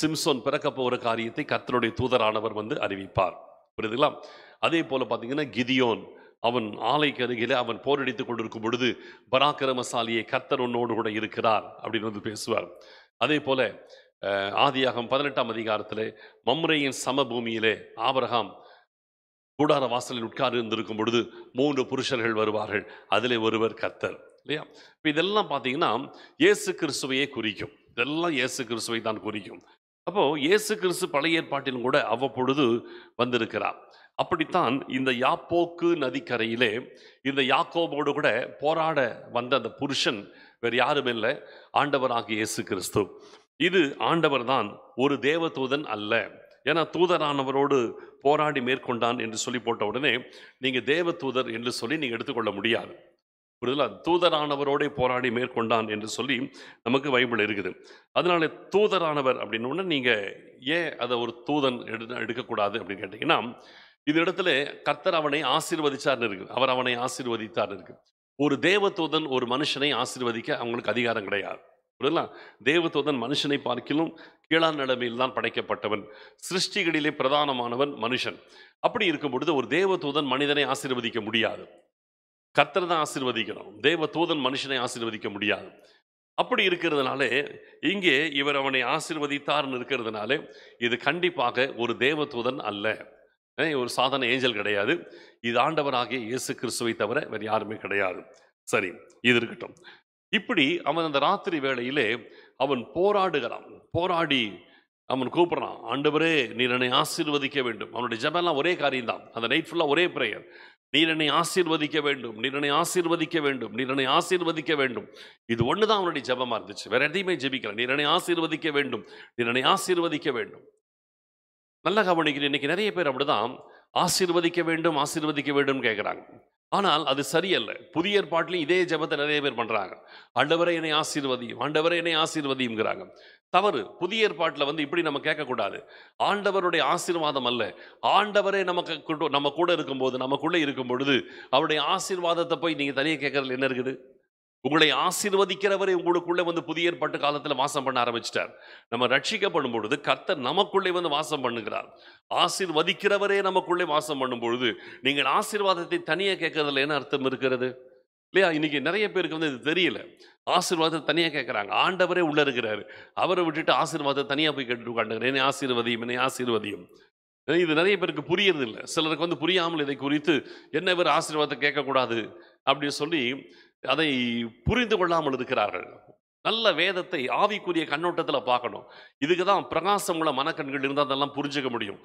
சிம்சோன் பிறக்க போகிற காரியத்தை கத்தருடைய தூதரானவர் வந்து அறிவிப்பார் புரியுதுங்களா அதே போல் பார்த்தீங்கன்னா கிதியோன் அவன் ஆலைக்கு அருகிலே அவன் போரடித்து கொண்டிருக்கும் பொழுது பராக்கிரமசாலியை கத்தர் உன்னோடு கூட இருக்கிறார் அப்படின்னு வந்து பேசுவார் அதே போல் ஆதியாகம் பதினெட்டாம் அதிகாரத்தில் மம்ரையின் சமபூமியிலே ஆபரகாம் கூடார வாசலில் உட்கார்ந்து இருந்திருக்கும் பொழுது மூன்று புருஷர்கள் வருவார்கள் அதிலே ஒருவர் கத்தர் இல்லையா இப்போ இதெல்லாம் பார்த்தீங்கன்னா இயேசு கிறிஸ்துவையே குறிக்கும் இதெல்லாம் இயேசு கிறிஸ்துவை தான் குறிக்கும் அப்போது இயேசு கிறிஸ்து பழைய ஏற்பாட்டிலும் கூட அவ்வப்பொழுது வந்திருக்கிறார் அப்படித்தான் இந்த யாப்போக்கு நதிக்கரையிலே இந்த யாக்கோபோடு கூட போராட வந்த அந்த புருஷன் வேறு யாரும் இல்லை ஆண்டவராக இயேசு கிறிஸ்து இது ஆண்டவர் தான் ஒரு தேவதூதன் அல்ல ஏன்னா தூதரானவரோடு போராடி மேற்கொண்டான் என்று சொல்லி போட்ட உடனே நீங்கள் தேவதூதர் என்று சொல்லி நீங்கள் எடுத்துக்கொள்ள முடியாது புரியுதுல தூதரானவரோட போராடி மேற்கொண்டான் என்று சொல்லி நமக்கு பைபிள் இருக்குது அதனால தூதரானவர் அப்படின்னு நீங்கள் ஏன் அதை ஒரு தூதன் எடு எடுக்கக்கூடாது அப்படின்னு கேட்டிங்கன்னா இது இடத்துல கர்த்தர் அவனை ஆசீர்வதிச்சார்னு இருக்கு அவர் அவனை ஆசீர்வதித்தார்னு இருக்கு ஒரு தேவதூதன் ஒரு மனுஷனை ஆசீர்வதிக்க அவங்களுக்கு அதிகாரம் கிடையாது தேவ தூதன் மனுஷனை பார்க்கிலும் கீழான் நிலைமையில் தான் படைக்கப்பட்டவன் சிருஷ்டிகளிலே பிரதானமானவன் மனுஷன் அப்படி இருக்கும் பொழுது ஒரு தேவ தூதன் மனிதனை ஆசீர்வதிக்க முடியாது கத்தரை தான் ஆசீர்வதிக்கணும் தேவ தூதன் மனுஷனை ஆசீர்வதிக்க முடியாது அப்படி இருக்கிறதுனாலே இங்கே இவர் அவனை ஆசிர்வதித்தார்னு இருக்கிறதுனாலே இது கண்டிப்பாக ஒரு தேவதூதன் அல்ல ஒரு சாதன ஏஞ்சல் கிடையாது இது ஆண்டவராகிய இயேசு கிறிஸ்துவை தவிர வேறு யாருமே கிடையாது சரி இது இருக்கட்டும் இப்படி அவன் அந்த ராத்திரி வேளையிலே அவன் போராடுகிறான் போராடி அவன் கூப்பிட்றான் ஆண்டவரே நீ என்னை ஆசீர்வதிக்க வேண்டும் அவனுடைய ஜபெல்லாம் ஒரே காரியம்தான் அந்த நைட் ஃபுல்லாக ஒரே ப்ரேயர் நீர் என்னை ஆசீர்வதிக்க வேண்டும் நீர் என்னை ஆசீர்வதிக்க வேண்டும் நீர் என்னை ஆசீர்வதிக்க வேண்டும் இது ஒன்று தான் அவனுடைய ஜபமாக இருந்துச்சு வேற எதையுமே ஜபிக்கல நீர் என்னை ஆசீர்வதிக்க வேண்டும் நீர் என்னை ஆசீர்வதிக்க வேண்டும் நல்ல கவனிக்கிறேன் இன்னைக்கு நிறைய பேர் அப்படிதான் ஆசீர்வதிக்க வேண்டும் ஆசீர்வதிக்க வேண்டும் கேட்குறாங்க ஆனால் அது சரியல்ல புதிய ஏற்பாட்டிலையும் இதே ஜபத்தை நிறைய பேர் பண்ணுறாங்க ஆண்டவரை என்னை ஆசீர்வதியும் ஆண்டவரை என்னை ஆசீர்வதியுங்கிறாங்க தவறு புதிய ஏற்பாட்டில் வந்து இப்படி நம்ம கேட்கக்கூடாது ஆண்டவருடைய ஆசீர்வாதம் அல்ல ஆண்டவரே நமக்கு நம்ம கூட இருக்கும்போது நமக்குள்ளே இருக்கும் பொழுது அவருடைய ஆசீர்வாதத்தை போய் நீங்கள் தனியாக கேட்கறதுல என்ன இருக்குது உங்களை ஆசீர்வதிக்கிறவரை உங்களுக்குள்ளே வந்து புதிய ஏற்பாட்டு காலத்தில் வாசம் பண்ண ஆரம்பிச்சிட்டார் நம்ம ரட்சிக்கப்படும் பொழுது கர்த்தர் நமக்குள்ளே வந்து வாசம் பண்ணுகிறார் ஆசீர்வதிக்கிறவரே நமக்குள்ளே வாசம் பண்ணும் பொழுது நீங்கள் ஆசீர்வாதத்தை தனியாக கேட்கறதுல என்ன அர்த்தம் இருக்கிறது இல்லையா இன்றைக்கி நிறைய பேருக்கு வந்து இது தெரியல ஆசீர்வாதம் தனியாக கேட்குறாங்க ஆண்டவரே உள்ளே இருக்கிறாரு அவரை விட்டுட்டு ஆசீர்வாதத்தை தனியாக போய் கேட்டு உட்காந்துக்கிறேன் என்னை ஆசீர்வதியும் என்னை ஆசீர்வதியும் இது நிறைய பேருக்கு புரியறது இல்லை சிலருக்கு வந்து புரியாமல் இதை குறித்து என்ன பேர் ஆசீர்வாதத்தை கேட்கக்கூடாது அப்படின்னு சொல்லி அதை புரிந்து கொள்ளாமல் இருக்கிறார்கள் நல்ல வேதத்தை ஆவிக்குரிய கண்ணோட்டத்தில் பார்க்கணும் இதுக்கு தான் பிரகாசம் உள்ள மனக்கண்கள் இருந்தால் அதெல்லாம் புரிஞ்சுக்க முடியும்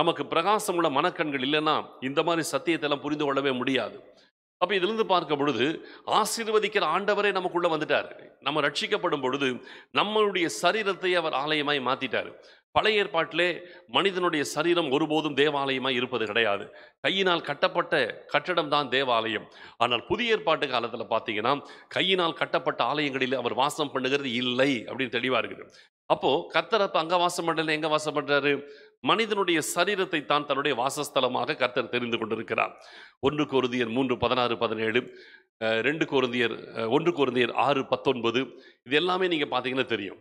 நமக்கு பிரகாசம் உள்ள மனக்கண்கள் இல்லைன்னா இந்த மாதிரி சத்தியத்தை எல்லாம் புரிந்து கொள்ளவே முடியாது அப்போ இதிலிருந்து பார்க்கும் பொழுது ஆசீர்வதிக்கிற ஆண்டவரே நமக்குள்ளே வந்துட்டார் நம்ம ரட்சிக்கப்படும் பொழுது நம்மளுடைய சரீரத்தை அவர் ஆலயமாய் மாற்றிட்டார் பழைய ஏற்பாட்டிலே மனிதனுடைய சரீரம் ஒருபோதும் தேவாலயமாக இருப்பது கிடையாது கையினால் கட்டப்பட்ட கட்டடம் தான் தேவாலயம் ஆனால் புதிய ஏற்பாட்டு காலத்தில் பார்த்தீங்கன்னா கையினால் கட்டப்பட்ட ஆலயங்களில் அவர் வாசம் பண்ணுகிறது இல்லை அப்படின்னு தெளிவாக இருக்குது அப்போது கத்தர் அப்போ அங்கே வாசம் பண்ணல எங்கே வாசம் பண்ணுறாரு மனிதனுடைய சரீரத்தை தான் தன்னுடைய வாசஸ்தலமாக கர்த்தர் தெரிந்து கொண்டிருக்கிறார் ஒன்று குருந்தியர் மூன்று பதினாறு பதினேழு ரெண்டு குருந்தியர் ஒன்று குருந்தியர் ஆறு பத்தொன்பது இது எல்லாமே நீங்கள் பார்த்தீங்கன்னா தெரியும்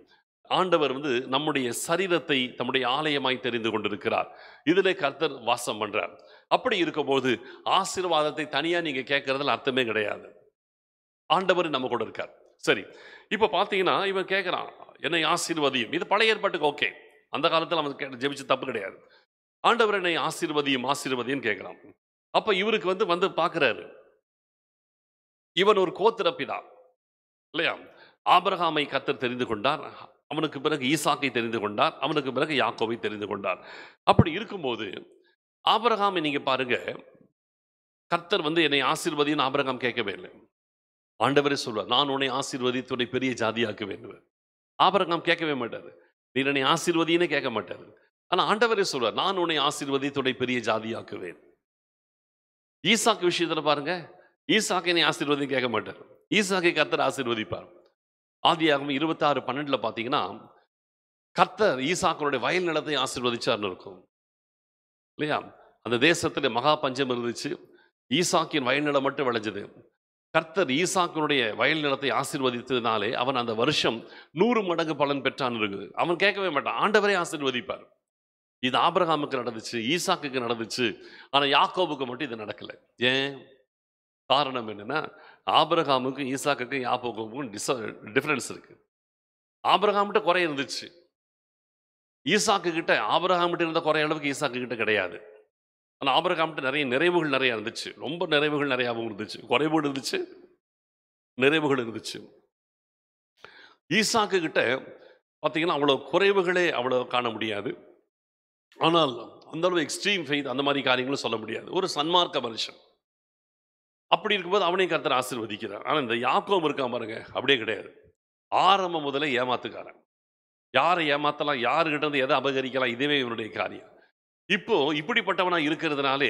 ஆண்டவர் வந்து நம்முடைய சரீரத்தை தம்முடைய ஆலயமாய் தெரிந்து கொண்டிருக்கிறார் இதில் கர்த்தர் வாசம் பண்ணுறார் அப்படி இருக்கும்போது ஆசீர்வாதத்தை தனியாக நீங்கள் கேட்கறதுல அர்த்தமே கிடையாது ஆண்டவர் நம்ம கூட இருக்கார் சரி இப்போ பார்த்தீங்கன்னா இவன் கேட்குறான் என்னை ஆசீர்வதியும் இது பழைய ஏற்பாட்டுக்கு ஓகே அந்த காலத்தில் அவன் ஜெபிச்சு தப்பு கிடையாது ஆண்டவர் என்னை ஆசீர்வதியும் ஆசீர்வதியும் கேட்குறான் அப்போ இவருக்கு வந்து வந்து பார்க்குறாரு இவன் ஒரு கோத்திர பிதா இல்லையா ஆபரகாமை கத்தர் தெரிந்து கொண்டார் அவனுக்கு பிறகு ஈசாக்கை தெரிந்து கொண்டார் அவனுக்கு பிறகு யாக்கோவை தெரிந்து கொண்டார் அப்படி இருக்கும்போது ஆபரகாமை நீங்கள் பாருங்க கர்த்தர் வந்து என்னை ஆசீர்வதினு ஆபரகாம் கேட்கவே இல்லை ஆண்டவரே சொல்வார் நான் உன்னை ஆசீர்வதித்து உன்னை பெரிய ஜாதியாக்க வேண்டும் ஆபரகாம் கேட்கவே மாட்டார் நீர் என்னை ஆசீர்வதினே கேட்க மாட்டார் ஆனால் ஆண்டவரே சொல்வார் நான் உன்னை ஆசீர்வதித்துடைய பெரிய ஜாதியாக்குவேன் ஈசாக்கு விஷயத்தில் பாருங்க ஈசாக்கு என்னை ஆசீர்வதி கேட்க மாட்டார் ஈசாக்கை கர்த்தர் ஆசீர்வதிப்பார் ஆதி ஆகும் இருபத்தாறு பன்னெண்டில் பார்த்தீங்கன்னா கர்த்தர் ஈசாக்கனுடைய வயல் நிலத்தை ஆசீர்வதிச்சார்னு இருக்கும் இல்லையா அந்த தேசத்தில் மகா பஞ்சம் இருந்துச்சு ஈசாக்கின் வயல் நிலம் மட்டும் விளைஞ்சது கர்த்தர் ஈசாக்கனுடைய வயல் நிலத்தை ஆசிர்வதித்ததுனாலே அவன் அந்த வருஷம் நூறு மடங்கு பலன் பெற்றான் இருக்குது அவன் கேட்கவே மாட்டான் ஆண்டவரே ஆசிர்வதிப்பார் இது ஆபிரகாமுக்கு நடந்துச்சு ஈசாக்குக்கு நடந்துச்சு ஆனால் யாக்கோபுக்கு மட்டும் இது நடக்கலை ஏன் காரணம் என்னென்னா ஆபிரகாமுக்கும் ஈசாக்குக்கும் யாக்கோபுக்கும் டிச டிஃப்ரென்ஸ் இருக்குது ஆபிரகாம்கிட்ட குறை இருந்துச்சு ஈசாக்கு கிட்ட ஆபிரகாம்கிட்ட இருந்த குறை அளவுக்கு ஈசாக்கு கிட்ட கிடையாது ஆனால் ஆபரகாம்கிட்ட நிறைய நிறைவுகள் நிறையா இருந்துச்சு ரொம்ப நிறைவுகள் நிறையாவும் இருந்துச்சு குறைவோடு இருந்துச்சு நிறைவுகள் இருந்துச்சு ஈசாக்கு கிட்ட பார்த்தீங்கன்னா அவ்வளோ குறைவுகளே அவ்வளோ காண முடியாது ஆனால் அந்த அளவு எக்ஸ்ட்ரீம் ஃபெய்த் அந்த மாதிரி காரியங்களும் சொல்ல முடியாது ஒரு சன்மார்க்க மனுஷன் அப்படி இருக்கும்போது அவனையும் கருத்தர் ஆசிர்வதிக்கிறார் ஆனால் இந்த யாக்கோம் இருக்கான் பாருங்க அப்படியே கிடையாது ஆரம்பம் முதல்ல ஏமாத்துக்காரன் யாரை ஏமாத்தலாம் யாருக்கிட்ட வந்து எதை அபகரிக்கலாம் இதுவே இவனுடைய காரியம் இப்போ இப்படிப்பட்டவனா இருக்கிறதுனாலே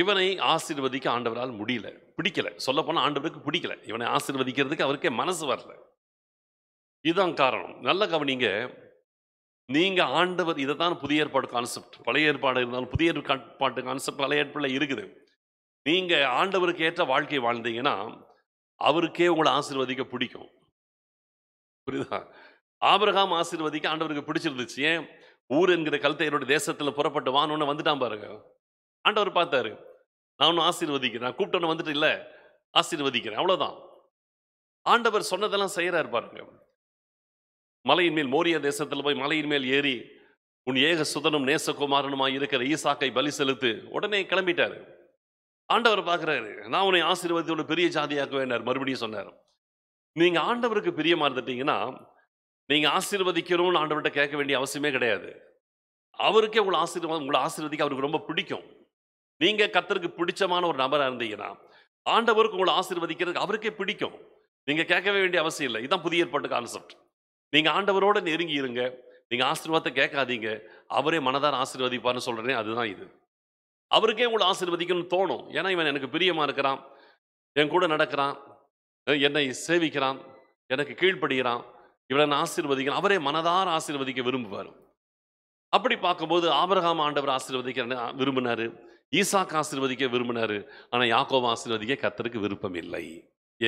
இவனை ஆசீர்வதிக்க ஆண்டவரால் முடியல பிடிக்கல சொல்ல போனால் ஆண்டவருக்கு பிடிக்கல இவனை ஆசீர்வதிக்கிறதுக்கு அவருக்கே மனசு வரல இதுதான் காரணம் நல்ல கவனிங்க நீங்கள் ஆண்டவர் இதை தான் புதிய ஏற்பாடு கான்செப்ட் பழைய ஏற்பாடு இருந்தாலும் புதிய ஏற்பாட்டு கான்செப்ட் பழைய ஏற்பாடில் இருக்குது நீங்கள் ஆண்டவருக்கு ஏற்ற வாழ்க்கை வாழ்ந்தீங்கன்னா அவருக்கே உங்களை ஆசீர்வதிக்க பிடிக்கும் புரியுதா ஆபிரகாம் ஆசீர்வதிக்க ஆண்டவருக்கு பிடிச்சிருந்துச்சு ஏன் ஊர் என்கிற கல்தையரோட தேசத்தில் புறப்பட்டு வானோன்னு வந்துட்டான் பாருங்க ஆண்டவர் பார்த்தாரு நான் ஒன்றும் ஆசீர்வதிக்கிறேன் நான் கூப்பிட்டோன்னு வந்துட்டு இல்லை ஆசீர்வதிக்கிறேன் அவ்வளோதான் ஆண்டவர் சொன்னதெல்லாம் செய்கிறார் பாருங்க மலையின் மேல் மோரிய தேசத்தில் போய் மலையின் மேல் ஏறி உன் ஏக சுதனும் நேசகுமாரனுமாய் இருக்கிற ஈசாக்கை பலி செலுத்து உடனே கிளம்பிட்டாரு ஆண்டவர் பார்க்குறாரு நான் உன்னை ஒன்று பெரிய ஜாதியாக்குவேன் மறுபடியும் சொன்னார் நீங்கள் ஆண்டவருக்கு பிரியமாக இருந்துட்டீங்கன்னா நீங்கள் ஆசீர்வதிக்கணும்னு ஆண்டவர்கிட்ட கேட்க வேண்டிய அவசியமே கிடையாது அவருக்கே உங்களை ஆசீர்வாதம் உங்களை ஆசீர்வதிக்க அவருக்கு ரொம்ப பிடிக்கும் நீங்கள் கத்தருக்கு பிடிச்சமான ஒரு நபராக இருந்தீங்கன்னா ஆண்டவருக்கு உங்களை ஆசீர்வதிக்கிறதுக்கு அவருக்கே பிடிக்கும் நீங்கள் கேட்கவே வேண்டிய அவசியம் இல்லை இதுதான் புதிய ஏற்பாட்டு கான்செப்ட் நீங்கள் ஆண்டவரோட நெருங்கி இருங்க நீங்கள் ஆசீர்வாதத்தை கேட்காதீங்க அவரே மனதார ஆசீர்வதிப்பார்னு சொல்கிறேன் அதுதான் இது அவருக்கே உங்களை ஆசீர்வதிக்கணும்னு தோணும் ஏன்னா இவன் எனக்கு பிரியமாக இருக்கிறான் என் கூட நடக்கிறான் என்னை சேவிக்கிறான் எனக்கு கீழ்ப்படுகிறான் இவரை நான் ஆசீர்வதிக்கணும் அவரே மனதார ஆசீர்வதிக்க விரும்புவார் அப்படி பார்க்கும்போது ஆபரகாம் ஆண்டவர் ஆசீர்வதிக்க விரும்பினார் ஈசாக் ஆசீர்வதிக்க விரும்பினார் ஆனால் யாக்கோ ஆசீர்வதிக்க கத்தருக்கு விருப்பம் இல்லை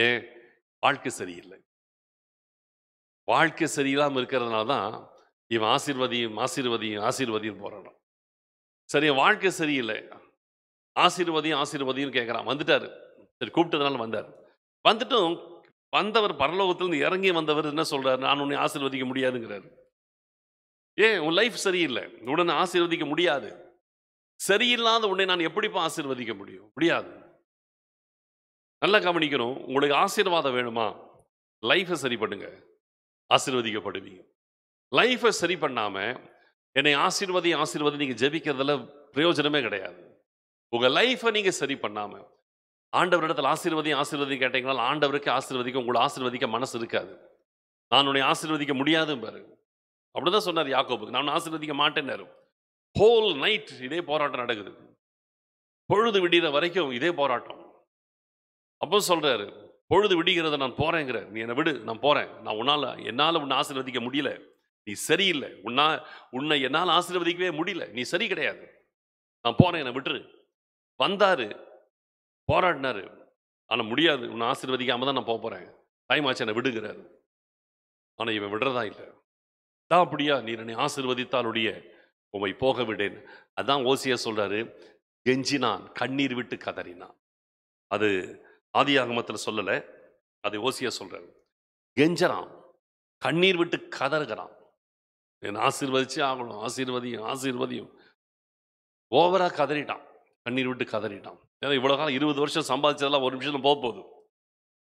ஏன் வாழ்க்கை சரியில்லை வாழ்க்கை சரியில்லாமல் இருக்கிறதுனால தான் இவன் ஆசீர்வதியும் ஆசீர்வதியும் ஆசீர்வதியும் போகிறான் சரி வாழ்க்கை சரியில்லை ஆசீர்வதியும் ஆசீர்வதியும் கேட்குறான் வந்துட்டார் சரி கூப்பிட்டதுனால வந்தார் வந்துட்டும் வந்தவர் பரலோகத்திலிருந்து இறங்கி வந்தவர் என்ன சொல்றாரு நான் உன்னை ஆசீர்வதிக்க முடியாதுங்கிறார் ஏன் உன் லைஃப் சரியில்லை உடனே ஆசீர்வதிக்க முடியாது சரியில்லாத உன்னை நான் எப்படிப்பா ஆசீர்வதிக்க முடியும் முடியாது நல்லா கவனிக்கணும் உங்களுக்கு ஆசீர்வாதம் வேணுமா லைஃபை சரி பண்ணுங்க ஆசீர்வதிக்கப்படுவீங்க லைஃபை சரி பண்ணாம என்னை ஆசீர்வதி ஆசீர்வதி நீங்க ஜெபிக்கிறதுல பிரயோஜனமே கிடையாது உங்க லைஃப்பை நீங்க சரி பண்ணாமல் ஆண்டவரிடத்தில் ஆசீர்வதி ஆசீர்வதி கேட்டீங்களால் ஆண்டவருக்கு ஆசீர்வதிக்க உங்களை ஆசீர்வதிக்க மனசு இருக்காது நான் உன்னை ஆசீர்வதிக்க முடியாது பாரு அப்படிதான் சொன்னார் யாக்கோபுக்கு நான் ஆசீர்வதிக்க மாட்டேன்னாரு ஹோல் நைட் இதே போராட்டம் நடக்குது பொழுது விடிகிற வரைக்கும் இதே போராட்டம் அப்போ சொல்கிறாரு பொழுது விடுகிறத நான் போகிறேங்கிற நீ என்னை விடு நான் போகிறேன் நான் உன்னால் என்னால் உன்னை ஆசீர்வதிக்க முடியல நீ சரியில்லை உன்னா உன்னை என்னால் ஆசீர்வதிக்கவே முடியல நீ சரி கிடையாது நான் போகிறேன் என்னை விட்டுரு வந்தார் போராடினார் ஆனால் முடியாது உன்னை ஆசீர்வதிக்காமல் தான் நான் போக போகிறேன் டைம் ஆச்சு என்னை விடுகிறார் ஆனால் இவன் விடுறதா இல்லை தான் அப்படியா நீ என்னை ஆசீர்வதித்தாலுடைய உமை போக விடேன் அதான் ஓசிய சொல்கிறாரு கெஞ்சினான் கண்ணீர் விட்டு கதறினான் அது ஆதி ஆகமத்தில் சொல்லலை அது ஓசியாக சொல்கிறார் கெஞ்சறான் கண்ணீர் விட்டு கதறுகிறான் என் ஆசீர்வதிச்சே ஆகணும் ஆசீர்வதியும் ஆசீர்வதியும் ஓவராக கதறிட்டான் கண்ணீர் விட்டு கதறிட்டான் ஏன்னா இவ்வளோ காலம் இருபது வருஷம் சம்பாதிச்சதெல்லாம் ஒரு நிமிஷத்தில் போக போகுது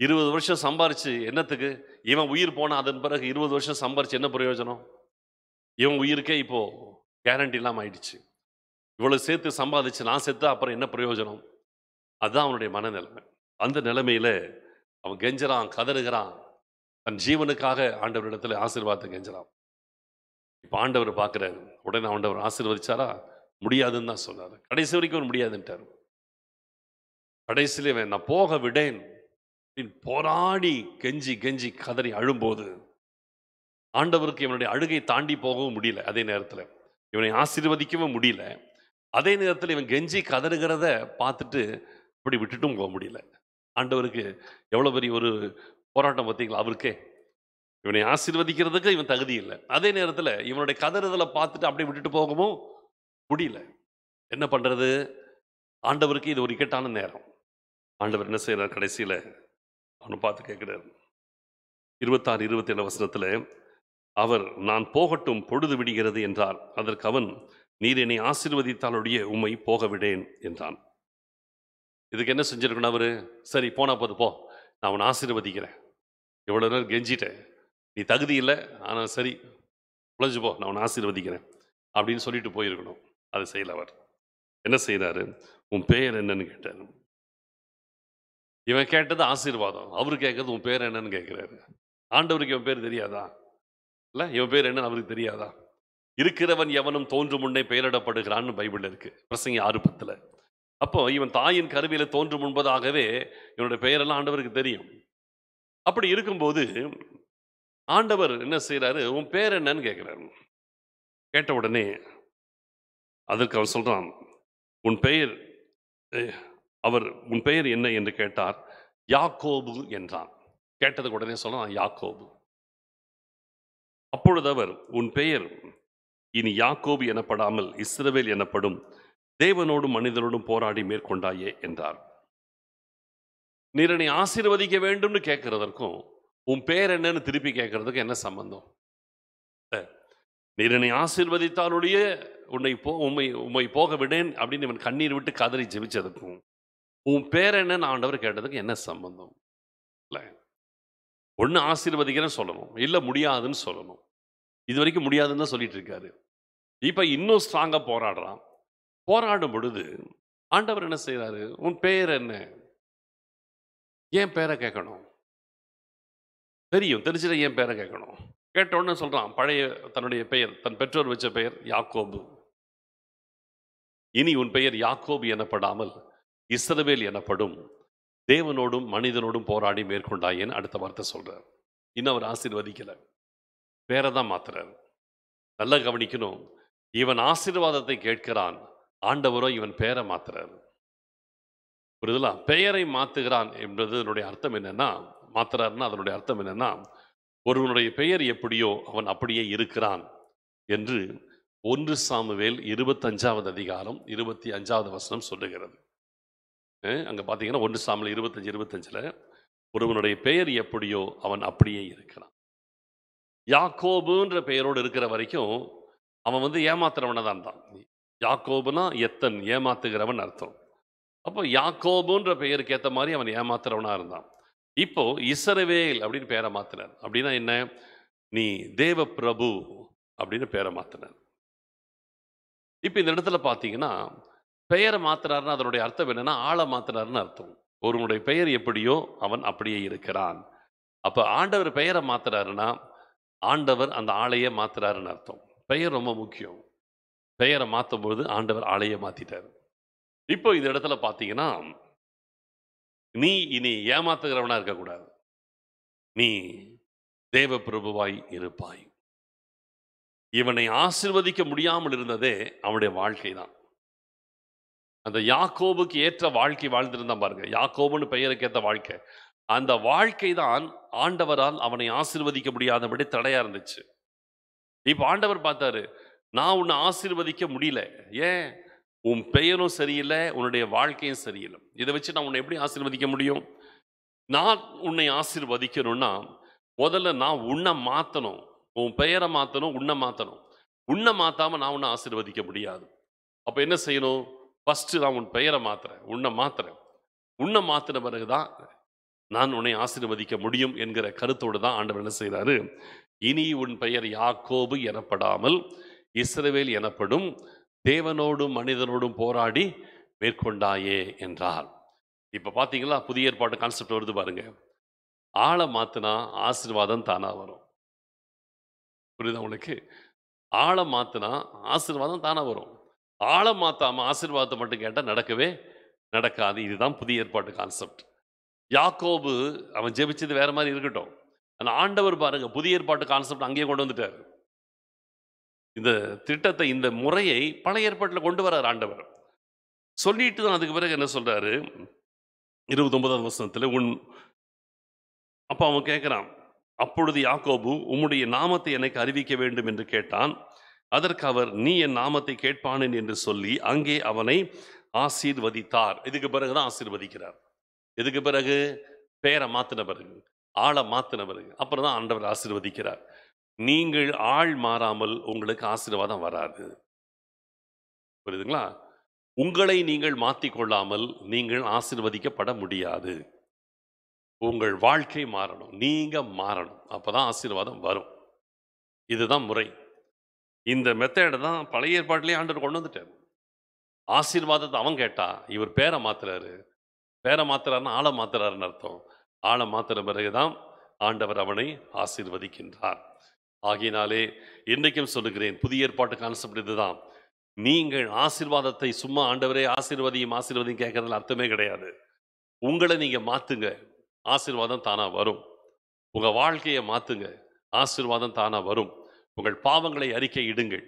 இருபது வருஷம் சம்பாரிச்சு என்னத்துக்கு இவன் உயிர் போனால் அதன் பிறகு இருபது வருஷம் சம்பாரிச்சு என்ன பிரயோஜனம் இவன் உயிருக்கே இப்போது கேரண்டி இல்லாமல் ஆயிடுச்சு இவ்வளோ சேர்த்து சம்பாதிச்சு நான் சேர்த்து அப்புறம் என்ன பிரயோஜனம் அதுதான் அவனுடைய மனநிலைமை அந்த நிலைமையில் அவன் கெஞ்சுறான் கதறுகிறான் தன் ஜீவனுக்காக ஆண்டவரிடத்தில் ஆசீர்வாதத்தை கெஞ்சுறான் இப்போ ஆண்டவர் பார்க்குறாரு உடனே ஆண்டவர் ஆசீர்வதிச்சாரா முடியாதுன்னு தான் சொன்னார் கடைசி வரைக்கும் முடியாதுன்ட்டார் கடைசியில் இவன் நான் போக விடேன் போராடி கெஞ்சி கெஞ்சி கதறி அழும்போது ஆண்டவருக்கு இவனுடைய அழுகை தாண்டி போகவும் முடியல அதே நேரத்தில் இவனை ஆசீர்வதிக்கவும் முடியல அதே நேரத்தில் இவன் கெஞ்சி கதறுகிறத பார்த்துட்டு அப்படி விட்டுட்டும் போக முடியல ஆண்டவருக்கு எவ்வளோ பெரிய ஒரு போராட்டம் பார்த்தீங்களா அவருக்கே இவனை ஆசீர்வதிக்கிறதுக்கு இவன் தகுதி இல்லை அதே நேரத்தில் இவனுடைய கதறுதலை பார்த்துட்டு அப்படியே விட்டுட்டு போகவும் முடியல என்ன பண்ணுறது ஆண்டவருக்கு இது ஒரு இக்கட்டான நேரம் ஆண்டவர் என்ன செய்கிறார் கடைசியில் அவனை பார்த்து கேட்குறார் இருபத்தாறு இருபத்தேழு வசனத்தில் அவர் நான் போகட்டும் பொழுது விடுகிறது என்றார் அதற்கு அவன் நீர் என்னை ஆசீர்வதித்தாலுடைய உண்மை போக விடேன் என்றான் இதுக்கு என்ன செஞ்சிருக்கணும் அவர் சரி போனால் போது போ நான் அவனை ஆசீர்வதிக்கிறேன் இவ்வளோ நேரம் கெஞ்சிட்டேன் நீ தகுதி இல்லை ஆனால் சரி உழைஞ்சு போ நான் உன்னை ஆசீர்வதிக்கிறேன் அப்படின்னு சொல்லிட்டு போயிருக்கணும் அதை செய்யல அவர் என்ன செய்கிறாரு உன் பெயர் என்னன்னு கேட்டார் இவன் கேட்டது ஆசீர்வாதம் அவர் கேட்கறது உன் பேர் என்னன்னு கேட்குறாரு ஆண்டவருக்கு இவன் பேர் தெரியாதா இல்லை இவன் பேர் என்னன்னு அவருக்கு தெரியாதா இருக்கிறவன் எவனும் தோன்றும் முன்னே பெயரிடப்படுகிறான்னு பைபிள் இருக்கு பிரசங்க ஆறு அப்போ இவன் தாயின் கருவியில் தோன்றும் முன்பதாகவே இவனுடைய பெயரெல்லாம் ஆண்டவருக்கு தெரியும் அப்படி இருக்கும்போது ஆண்டவர் என்ன செய்கிறாரு உன் பேர் என்னன்னு கேட்குறாரு கேட்ட உடனே அதற்கு அவன் சொல்கிறான் உன் பெயர் அவர் உன் பெயர் என்ன என்று கேட்டார் யாக்கோபு என்றான் கேட்டதுக்கு உடனே சொல்லலாம் யாக்கோபு அப்பொழுது அவர் உன் பெயர் இனி யாக்கோபு எனப்படாமல் இஸ்ரவேல் எனப்படும் தேவனோடும் மனிதனோடும் போராடி மேற்கொண்டாயே என்றார் நீரனை ஆசீர்வதிக்க வேண்டும்னு கேட்கறதற்கும் உன் பெயர் என்னன்னு திருப்பி கேட்கறதுக்கும் என்ன சம்பந்தம் நீரனை ஆசீர்வதித்தாலுடைய உன்னை போ உண்மை உண்மை போக விடேன் அப்படின்னு இவன் கண்ணீர் விட்டு கதறி ஜெபிச்சதுக்கும் உன் பேர் என்னன்னு ஆண்டவர் கேட்டதுக்கு என்ன சம்பந்தம் இல்லை ஒன்று ஆசீர்வதிக்கிறேன்னு சொல்லணும் இல்லை முடியாதுன்னு சொல்லணும் இது வரைக்கும் முடியாதுன்னு தான் சொல்லிட்டு இருக்காரு இப்போ இன்னும் ஸ்ட்ராங்காக போராடுறான் போராடும் பொழுது ஆண்டவர் என்ன செய்கிறாரு உன் பேர் என்ன ஏன் பேரை கேட்கணும் தெரியும் தெரிஞ்சுட்டு என் பேரை கேட்கணும் கேட்டோன்னு சொல்கிறான் பழைய தன்னுடைய பெயர் தன் பெற்றோர் வச்ச பெயர் யாக்கோபு இனி உன் பெயர் யாக்கோபு எனப்படாமல் இஸ்ரவேல் எனப்படும் தேவனோடும் மனிதனோடும் போராடி மேற்கொண்டாயேன் அடுத்த வார்த்தை சொல்கிறார் இன்னும் அவர் ஆசீர்வதிக்கலை பேரை தான் மாத்துறார் நல்லா கவனிக்கணும் இவன் ஆசீர்வாதத்தை கேட்கிறான் ஆண்டவரோ இவன் பெயரை மாத்துறார் புரியுதுலா பெயரை மாத்துகிறான் என்பது அர்த்தம் என்னன்னா மாத்துறாருன்னா அதனுடைய அர்த்தம் என்னன்னா ஒருவனுடைய பெயர் எப்படியோ அவன் அப்படியே இருக்கிறான் என்று ஒன்று சாமுவேல் இருபத்தஞ்சாவது அதிகாரம் இருபத்தி அஞ்சாவது வசனம் சொல்லுகிறது அங்கே பார்த்தீங்கன்னா ஒன்று சாமில் இருபத்தஞ்சி இருபத்தஞ்சில் ஒருவனுடைய பெயர் எப்படியோ அவன் அப்படியே இருக்கிறான் யாக்கோபுன்ற பெயரோடு இருக்கிற வரைக்கும் அவன் வந்து ஏமாத்துறவனை தான் தான் யாக்கோபுனா எத்தன் ஏமாத்துகிறவன் அர்த்தம் அப்போ யாக்கோபுன்ற பெயருக்கு ஏற்ற மாதிரி அவன் ஏமாத்துறவனாக இருந்தான் இப்போ இசரவேல் அப்படின்னு பேரை மாத்தினார் அப்படின்னா என்ன நீ தேவ பிரபு அப்படின்னு பேரை மாத்தினார் இப்போ இந்த இடத்துல பார்த்தீங்கன்னா பெயரை மாத்துறாருன்னு அதனுடைய அர்த்தம் என்னன்னா ஆளை மாத்துறாருன்னு அர்த்தம் ஒருவனுடைய பெயர் எப்படியோ அவன் அப்படியே இருக்கிறான் அப்போ ஆண்டவர் பெயரை மாத்துறாருன்னா ஆண்டவர் அந்த ஆளையே மாத்துறாருன்னு அர்த்தம் பெயர் ரொம்ப முக்கியம் பெயரை மாற்றும் பொழுது ஆண்டவர் ஆலையை மாற்றிட்டார் இப்போ இந்த இடத்துல பார்த்தீங்கன்னா நீ இனி ஏமாத்துகிறவனாக இருக்கக்கூடாது நீ தேவ பிரபுவாய் இருப்பாய் இவனை ஆசிர்வதிக்க முடியாமல் இருந்ததே அவனுடைய வாழ்க்கை தான் அந்த யாக்கோபுக்கு ஏற்ற வாழ்க்கை வாழ்ந்திருந்தான் பாருங்க யாக்கோபுன்னு பெயருக்கு ஏற்ற வாழ்க்கை அந்த வாழ்க்கை தான் ஆண்டவரால் அவனை ஆசிர்வதிக்க முடியாதபடி தடையா இருந்துச்சு இப்போ ஆண்டவர் பார்த்தாரு நான் உன்னை ஆசிர்வதிக்க முடியல ஏன் உன் பெயரும் சரியில்லை உன்னுடைய வாழ்க்கையும் சரியில்லை இதை வச்சு நான் உன்னை எப்படி ஆசிர்வதிக்க முடியும் நான் உன்னை ஆசிர்வதிக்கணும்னா முதல்ல நான் உன்னை மாற்றணும் உன் பெயரை மாற்றணும் உன்னை மாற்றணும் உன்னை மாற்றாமல் நான் உன்னை ஆசிர்வதிக்க முடியாது அப்போ என்ன செய்யணும் ஃபஸ்ட்டு நான் உன் பெயரை மாற்றுறேன் உன்னை மாற்றுறேன் உன்னை மாற்றின பிறகு தான் நான் உன்னை ஆசீர்வதிக்க முடியும் என்கிற கருத்தோடு தான் ஆண்டவர் என்ன செய்கிறாரு இனி உன் பெயர் யாக்கோபு எனப்படாமல் இஸ்ரவேல் எனப்படும் தேவனோடும் மனிதனோடும் போராடி மேற்கொண்டாயே என்றார் இப்போ பார்த்தீங்களா புதிய ஏற்பாட்டு கான்செப்ட் வருது பாருங்க ஆளை மாத்தினா ஆசீர்வாதம் தானாக வரும் புரியுதா உங்களுக்கு ஆளை மாத்தினா ஆசீர்வாதம் தானாக வரும் ஆழம் மாத்தாம ஆசீர்வாதத்தை மட்டும் கேட்டால் நடக்கவே நடக்காது இதுதான் புதிய ஏற்பாட்டு கான்செப்ட் யாக்கோபு அவன் ஜெபிச்சது வேற மாதிரி இருக்கட்டும் ஆனால் ஆண்டவர் பாருங்கள் புதிய ஏற்பாட்டு கான்செப்ட் அங்கேயே கொண்டு வந்துட்டார் இந்த திட்டத்தை இந்த முறையை பழைய ஏற்பாட்டில் கொண்டு வரார் ஆண்டவர் சொல்லிட்டு தான் அதுக்கு பிறகு என்ன சொல்கிறாரு இருபத்தொன்பதாம் வசனத்தில் உன் அப்போ அவன் கேட்குறான் அப்பொழுது யாக்கோபு உம்முடைய நாமத்தை எனக்கு அறிவிக்க வேண்டும் என்று கேட்டான் அதற்கு அவர் நீ என் நாமத்தை கேட்பானேன் என்று சொல்லி அங்கே அவனை ஆசீர்வதித்தார் இதுக்கு பிறகுதான் ஆசீர்வதிக்கிறார் இதுக்கு பிறகு பேரை மாத்தின பிறகு ஆளை மாத்தின பிறகு அப்புறம் தான் ஆண்டவர் ஆசீர்வதிக்கிறார் நீங்கள் ஆள் மாறாமல் உங்களுக்கு ஆசீர்வாதம் வராது புரியுதுங்களா உங்களை நீங்கள் மாற்றிக்கொள்ளாமல் நீங்கள் ஆசீர்வதிக்கப்பட முடியாது உங்கள் வாழ்க்கை மாறணும் நீங்கள் மாறணும் அப்போ தான் ஆசீர்வாதம் வரும் இதுதான் முறை இந்த மெத்தேடை தான் பழைய ஏற்பாட்டிலே ஆண்டர் கொண்டு வந்துட்டார் ஆசீர்வாதத்தை அவன் கேட்டா இவர் பேரை மாத்துறாரு பேரை மாத்துறாருன்னு ஆளை மாத்துறாருன்னு அர்த்தம் ஆளை மாத்துற பிறகுதான் ஆண்டவர் அவனை ஆசீர்வதிக்கின்றார் ஆகினாலே இன்றைக்கும் சொல்லுகிறேன் புதிய ஏற்பாட்டு கான்செப்ட் இதுதான் நீங்கள் ஆசீர்வாதத்தை சும்மா ஆண்டவரே ஆசீர்வதியும் ஆசீர்வதியும் கேட்கறதுல அர்த்தமே கிடையாது உங்களை நீங்கள் மாற்றுங்க ஆசீர்வாதம் தானாக வரும் உங்கள் வாழ்க்கையை மாற்றுங்க ஆசீர்வாதம் தானாக வரும் உங்கள் பாவங்களை அறிக்கை இயேசு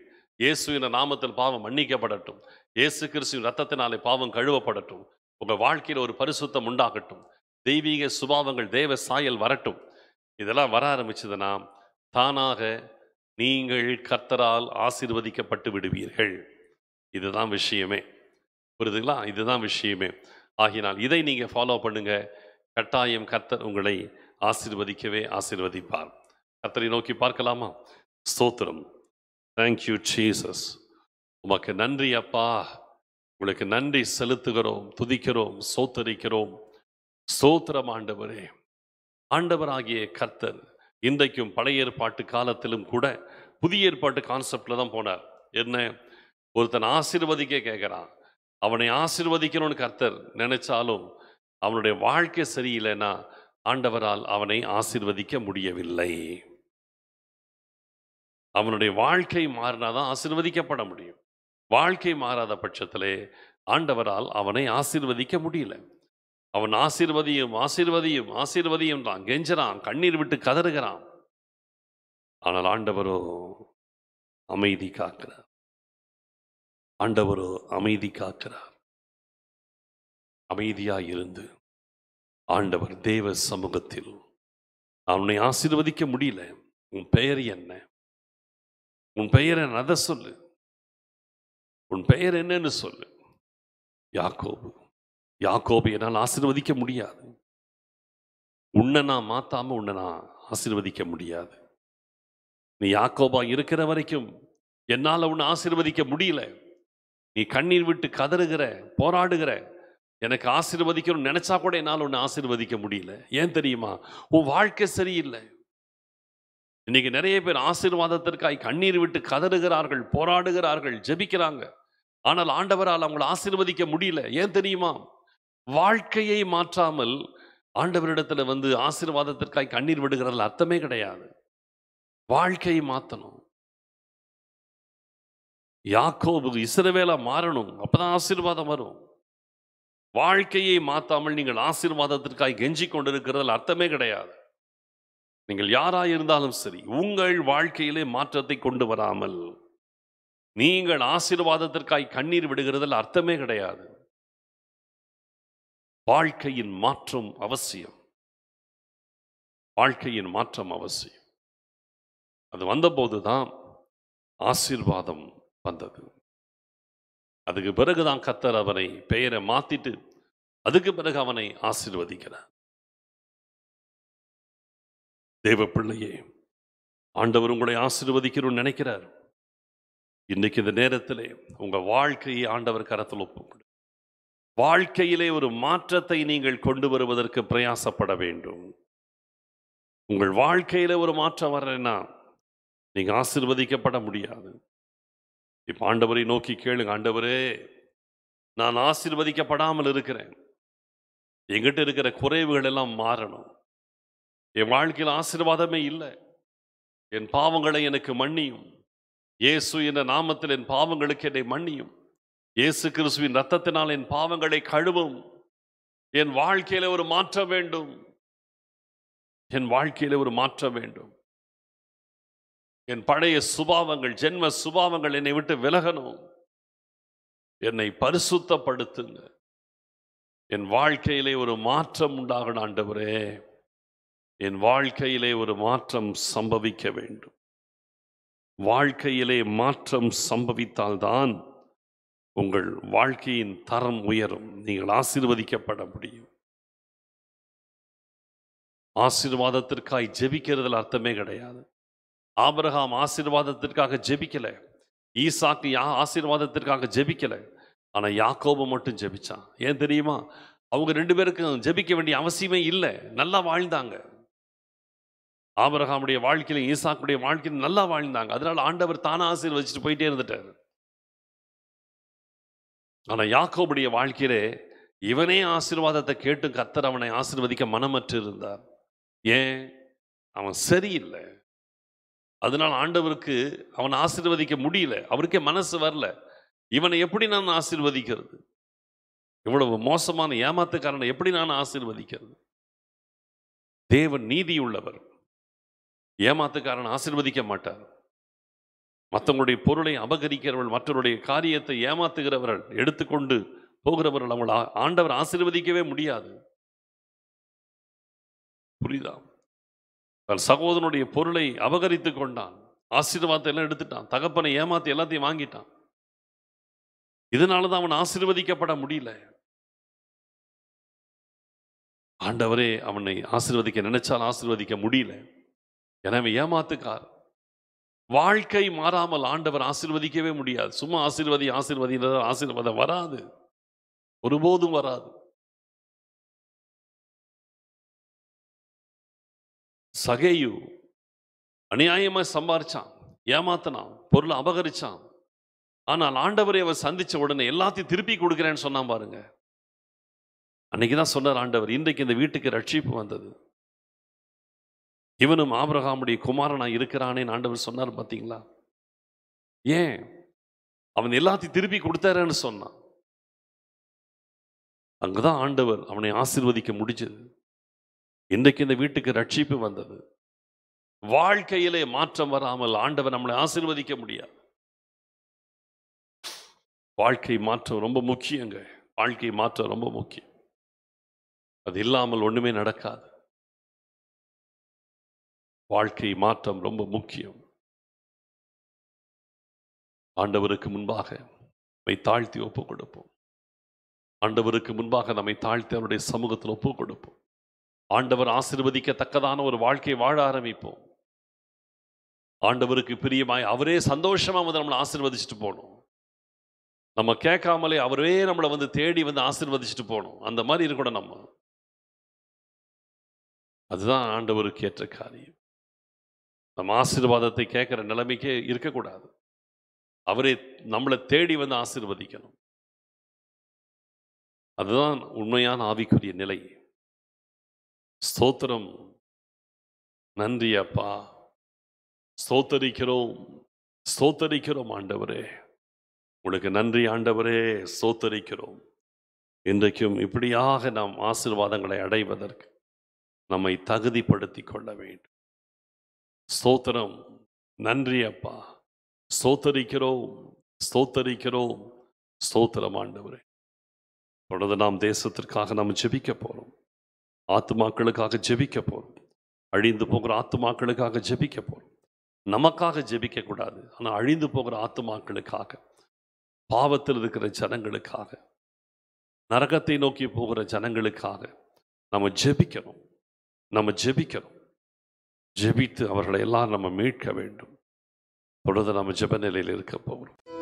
இயேசுவின நாமத்தில் பாவம் மன்னிக்கப்படட்டும் இயேசு கிறிஸ்துவின் ரத்தத்தினாலே பாவம் கழுவப்படட்டும் உங்கள் வாழ்க்கையில் ஒரு பரிசுத்தம் உண்டாகட்டும் தெய்வீக சுபாவங்கள் தேவ சாயல் வரட்டும் இதெல்லாம் வர ஆரம்பிச்சதுன்னா தானாக நீங்கள் கர்த்தரால் ஆசீர்வதிக்கப்பட்டு விடுவீர்கள் இதுதான் விஷயமே புரியுதுங்களா இதுதான் விஷயமே ஆகினால் இதை நீங்கள் ஃபாலோ பண்ணுங்க கட்டாயம் கர்த்தர் உங்களை ஆசிர்வதிக்கவே ஆசிர்வதிப்பார் கர்த்தரை நோக்கி பார்க்கலாமா ஸ்தோத்திரம் தேங்க்யூ ஜீசஸ் உமக்கு நன்றி அப்பா உங்களுக்கு நன்றி செலுத்துகிறோம் துதிக்கிறோம் சோத்தரிக்கிறோம் ஸ்தோத்திரம் ஆண்டவரே ஆண்டவராகிய கர்த்தர் இன்றைக்கும் பழைய ஏற்பாட்டு காலத்திலும் கூட புதிய ஏற்பாட்டு கான்செப்டில் தான் போனார் என்ன ஒருத்தன் ஆசிர்வதிக்க கேட்குறான் அவனை ஆசிர்வதிக்கணும்னு கர்த்தர் நினைச்சாலும் அவனுடைய வாழ்க்கை சரியில்லைன்னா ஆண்டவரால் அவனை ஆசிர்வதிக்க முடியவில்லை அவனுடைய வாழ்க்கை மாறினாதான் ஆசிர்வதிக்கப்பட முடியும் வாழ்க்கை மாறாத பட்சத்திலே ஆண்டவரால் அவனை ஆசிர்வதிக்க முடியல அவன் ஆசிர்வதியும் ஆசிர்வதியும் ஆசிர்வதியும் தான் கெஞ்சறான் கண்ணீர் விட்டு கதறுகிறான் ஆனால் ஆண்டவரோ அமைதி காக்கிறார் ஆண்டவரோ அமைதி காக்கிறார் அமைதியாக இருந்து ஆண்டவர் தேவ சமூகத்தில் அவனை ஆசிர்வதிக்க முடியல உன் பெயர் என்ன உன் பெயர் என்ன அதை சொல்லு உன் பெயர் என்னன்னு சொல்லு யாக்கோபு யாக்கோபு என்னால் ஆசிர்வதிக்க முடியாது உன்னை நான் மாற்றாமல் உன்னை நான் ஆசிர்வதிக்க முடியாது நீ யாக்கோபா இருக்கிற வரைக்கும் என்னால் உன்னை ஆசிர்வதிக்க முடியல நீ கண்ணீர் விட்டு கதறுகிற போராடுகிற எனக்கு ஆசிர்வதிக்கணும்னு நினச்சா கூட என்னால் உன்னை ஆசிர்வதிக்க முடியல ஏன் தெரியுமா உன் வாழ்க்கை சரியில்லை இன்னைக்கு நிறைய பேர் ஆசீர்வாதத்திற்காய் கண்ணீர் விட்டு கதறுகிறார்கள் போராடுகிறார்கள் ஜெபிக்கிறாங்க ஆனால் ஆண்டவரால் அவங்களை ஆசீர்வதிக்க முடியல ஏன் தெரியுமா வாழ்க்கையை மாற்றாமல் ஆண்டவரிடத்தில் வந்து ஆசீர்வாதத்திற்காய் கண்ணீர் விடுகிறதில் அர்த்தமே கிடையாது வாழ்க்கையை மாற்றணும் யாக்கோபு இசரவேலா மாறணும் அப்பதான் ஆசீர்வாதம் வரும் வாழ்க்கையை மாற்றாமல் நீங்கள் ஆசீர்வாதத்திற்காய் கெஞ்சி கொண்டிருக்கிறதுல அர்த்தமே கிடையாது நீங்கள் யாராக இருந்தாலும் சரி உங்கள் வாழ்க்கையிலே மாற்றத்தை கொண்டு வராமல் நீங்கள் ஆசீர்வாதத்திற்காய் கண்ணீர் விடுகிறதில் அர்த்தமே கிடையாது வாழ்க்கையின் மாற்றம் அவசியம் வாழ்க்கையின் மாற்றம் அவசியம் அது வந்தபோது தான் ஆசீர்வாதம் வந்தது அதுக்கு பிறகுதான் கத்தர் அவனை பெயரை மாத்திட்டு அதுக்கு பிறகு அவனை ஆசீர்வதிக்கிறார் தேவ பிள்ளையே ஆண்டவர் உங்களை ஆசிர்வதிக்கணும்னு நினைக்கிறார் இன்னைக்கு இந்த நேரத்தில் உங்கள் வாழ்க்கையை ஆண்டவர் கரத்தில் ஒப்பு வாழ்க்கையிலே ஒரு மாற்றத்தை நீங்கள் கொண்டு வருவதற்கு பிரயாசப்பட வேண்டும் உங்கள் வாழ்க்கையில் ஒரு மாற்றம் வரலைன்னா நீங்கள் ஆசிர்வதிக்கப்பட முடியாது இப்போ ஆண்டவரை நோக்கி கேளுங்க ஆண்டவரே நான் ஆசிர்வதிக்கப்படாமல் இருக்கிறேன் எங்கிட்ட இருக்கிற குறைவுகள் எல்லாம் மாறணும் என் வாழ்க்கையில் ஆசீர்வாதமே இல்லை என் பாவங்களை எனக்கு மன்னியும் இயேசு என்ற நாமத்தில் என் பாவங்களுக்கு என்னை மன்னியும் இயேசு கிறிஸ்துவின் ரத்தத்தினால் என் பாவங்களை கழுவும் என் வாழ்க்கையில் ஒரு மாற்றம் வேண்டும் என் வாழ்க்கையில் ஒரு மாற்றம் வேண்டும் என் பழைய சுபாவங்கள் ஜென்ம சுபாவங்கள் என்னை விட்டு விலகணும் என்னை பரிசுத்தப்படுத்துங்க என் வாழ்க்கையிலே ஒரு மாற்றம் உண்டாகணும் ஆண்டவரே என் வாழ்க்கையிலே ஒரு மாற்றம் சம்பவிக்க வேண்டும் வாழ்க்கையிலே மாற்றம் சம்பவித்தால்தான் உங்கள் வாழ்க்கையின் தரம் உயரும் நீங்கள் ஆசீர்வதிக்கப்பட முடியும் ஆசீர்வாதத்திற்காய் ஜெபிக்கிறதுல அர்த்தமே கிடையாது ஆபரகாம் ஆசீர்வாதத்திற்காக ஜெபிக்கலை ஈசாக்கு யா ஆசீர்வாதத்திற்காக ஜெபிக்கலை ஆனால் யாக்கோபம் மட்டும் ஜெபிச்சான் ஏன் தெரியுமா அவங்க ரெண்டு பேருக்கும் ஜெபிக்க வேண்டிய அவசியமே இல்லை நல்லா வாழ்ந்தாங்க ஆபரகாமுடைய வாழ்க்கையில ஈசாக்குடைய வாழ்க்கையில் நல்லா வாழ்ந்தாங்க அதனால ஆண்டவர் தானே வச்சுட்டு போயிட்டே இருந்துட்டார் ஆனால் யாக்கோபுடைய வாழ்க்கையிலே இவனே ஆசீர்வாதத்தை கேட்டு கத்தர் அவனை ஆசீர்வதிக்க மனமற்று இருந்தார் ஏன் அவன் சரியில்லை அதனால் ஆண்டவருக்கு அவனை ஆசீர்வதிக்க முடியல அவருக்கே மனசு வரல இவனை எப்படி நான் ஆசீர்வதிக்கிறது இவ்வளவு மோசமான ஏமாத்துக்காரனை எப்படி நான் ஆசீர்வதிக்கிறது தேவன் நீதி உள்ளவர் ஏமாத்துக்காரன் ஆசிர்வதிக்க மாட்டார் மற்றவங்களுடைய பொருளை அபகரிக்கிறவர்கள் மற்றவருடைய காரியத்தை ஏமாத்துகிறவர்கள் எடுத்துக்கொண்டு போகிறவர்கள் அவங்கள ஆண்டவர் ஆசிர்வதிக்கவே முடியாது புரியுதா தன் சகோதரனுடைய பொருளை அபகரித்து கொண்டான் ஆசீர்வாதத்தை எல்லாம் எடுத்துட்டான் தகப்பனை ஏமாத்தி எல்லாத்தையும் வாங்கிட்டான் இதனால தான் அவன் ஆசிர்வதிக்கப்பட முடியல ஆண்டவரே அவனை ஆசிர்வதிக்க நினைச்சால் ஆசிர்வதிக்க முடியல எனவே ஏமாத்துக்கார் வாழ்க்கை மாறாமல் ஆண்டவர் ஆசிர்வதிக்கவே முடியாது சும்மா ஆசிர்வதி ஆசிர்வதி ஆசிர்வாதம் வராது ஒருபோதும் வராது சகையு அநியாயமாக சம்பாரிச்சான் ஏமாத்தனான் பொருளை அபகரிச்சான் ஆனால் ஆண்டவரை அவர் சந்தித்த உடனே எல்லாத்தையும் திருப்பி கொடுக்குறேன்னு சொன்னான் பாருங்க அன்னைக்கு தான் சொன்னார் ஆண்டவர் இன்றைக்கு இந்த வீட்டுக்கு ரட்சிப்பு வந்தது இவனும் ஆபிரகாமுடைய குமாரனா இருக்கிறானே ஆண்டவர் சொன்னார் பார்த்தீங்களா ஏன் அவன் எல்லாத்தையும் திருப்பி கொடுத்தாரன்னு சொன்னான் அங்கதான் ஆண்டவர் அவனை ஆசிர்வதிக்க முடிஞ்சது இன்றைக்கு இந்த வீட்டுக்கு ரட்சிப்பு வந்தது வாழ்க்கையிலே மாற்றம் வராமல் ஆண்டவர் நம்மளை ஆசிர்வதிக்க முடியாது வாழ்க்கை மாற்றம் ரொம்ப முக்கியங்க வாழ்க்கை மாற்றம் ரொம்ப முக்கியம் அது இல்லாமல் ஒன்றுமே நடக்காது வாழ்க்கை மாற்றம் ரொம்ப முக்கியம் ஆண்டவருக்கு முன்பாக நம்மை தாழ்த்தி ஒப்புக் கொடுப்போம் ஆண்டவருக்கு முன்பாக நம்மை தாழ்த்தி அவருடைய சமூகத்தில் ஒப்புக் கொடுப்போம் ஆண்டவர் ஆசிர்வதிக்கத்தக்கதான ஒரு வாழ்க்கையை வாழ ஆரம்பிப்போம் ஆண்டவருக்கு பிரியமாய் அவரே சந்தோஷமாக வந்து நம்மளை ஆசிர்வதிச்சுட்டு போகணும் நம்ம கேட்காமலே அவரே நம்மளை வந்து தேடி வந்து ஆசிர்வதிச்சுட்டு போகணும் அந்த மாதிரி இருக்கணும் நம்ம அதுதான் ஆண்டவருக்கு ஏற்ற காரியம் நம்ம ஆசீர்வாதத்தை கேட்குற நிலைமைக்கே இருக்கக்கூடாது அவரை நம்மளை தேடி வந்து ஆசீர்வதிக்கணும் அதுதான் உண்மையான ஆவிக்குரிய நிலை ஸ்தோத்திரம் நன்றி அப்பா ஸ்தோத்தரிக்கிறோம் ஸ்தோத்தரிக்கிறோம் ஆண்டவரே உனக்கு நன்றி ஆண்டவரே ஸ்தோத்தரிக்கிறோம் இன்றைக்கும் இப்படியாக நாம் ஆசிர்வாதங்களை அடைவதற்கு நம்மை தகுதிப்படுத்தி கொள்ள வேண்டும் ஸ்தோத்திரம் நன்றி அப்பா ஸ்தோத்தரிக்கிறோம் ஸ்தோத்தரிக்கிறோம் ஸ்தோத்திரம் ஆண்டவரே தொடர்ந்து நாம் தேசத்திற்காக நாம் ஜெபிக்க போகிறோம் ஆத்மாக்களுக்காக ஜெபிக்க போகிறோம் அழிந்து போகிற ஆத்மாக்களுக்காக ஜெபிக்க போகிறோம் நமக்காக ஜெபிக்க கூடாது ஆனால் அழிந்து போகிற ஆத்மாக்களுக்காக பாவத்தில் இருக்கிற ஜனங்களுக்காக நரகத்தை நோக்கி போகிற ஜனங்களுக்காக நம்ம ஜெபிக்கணும் நம்ம ஜெபிக்கணும் ஜெபித்து அவர்களை எல்லாம் நம்ம மீட்க வேண்டும் தொடர்ந்து நம்ம ஜெப நிலையில் இருக்க போகிறோம்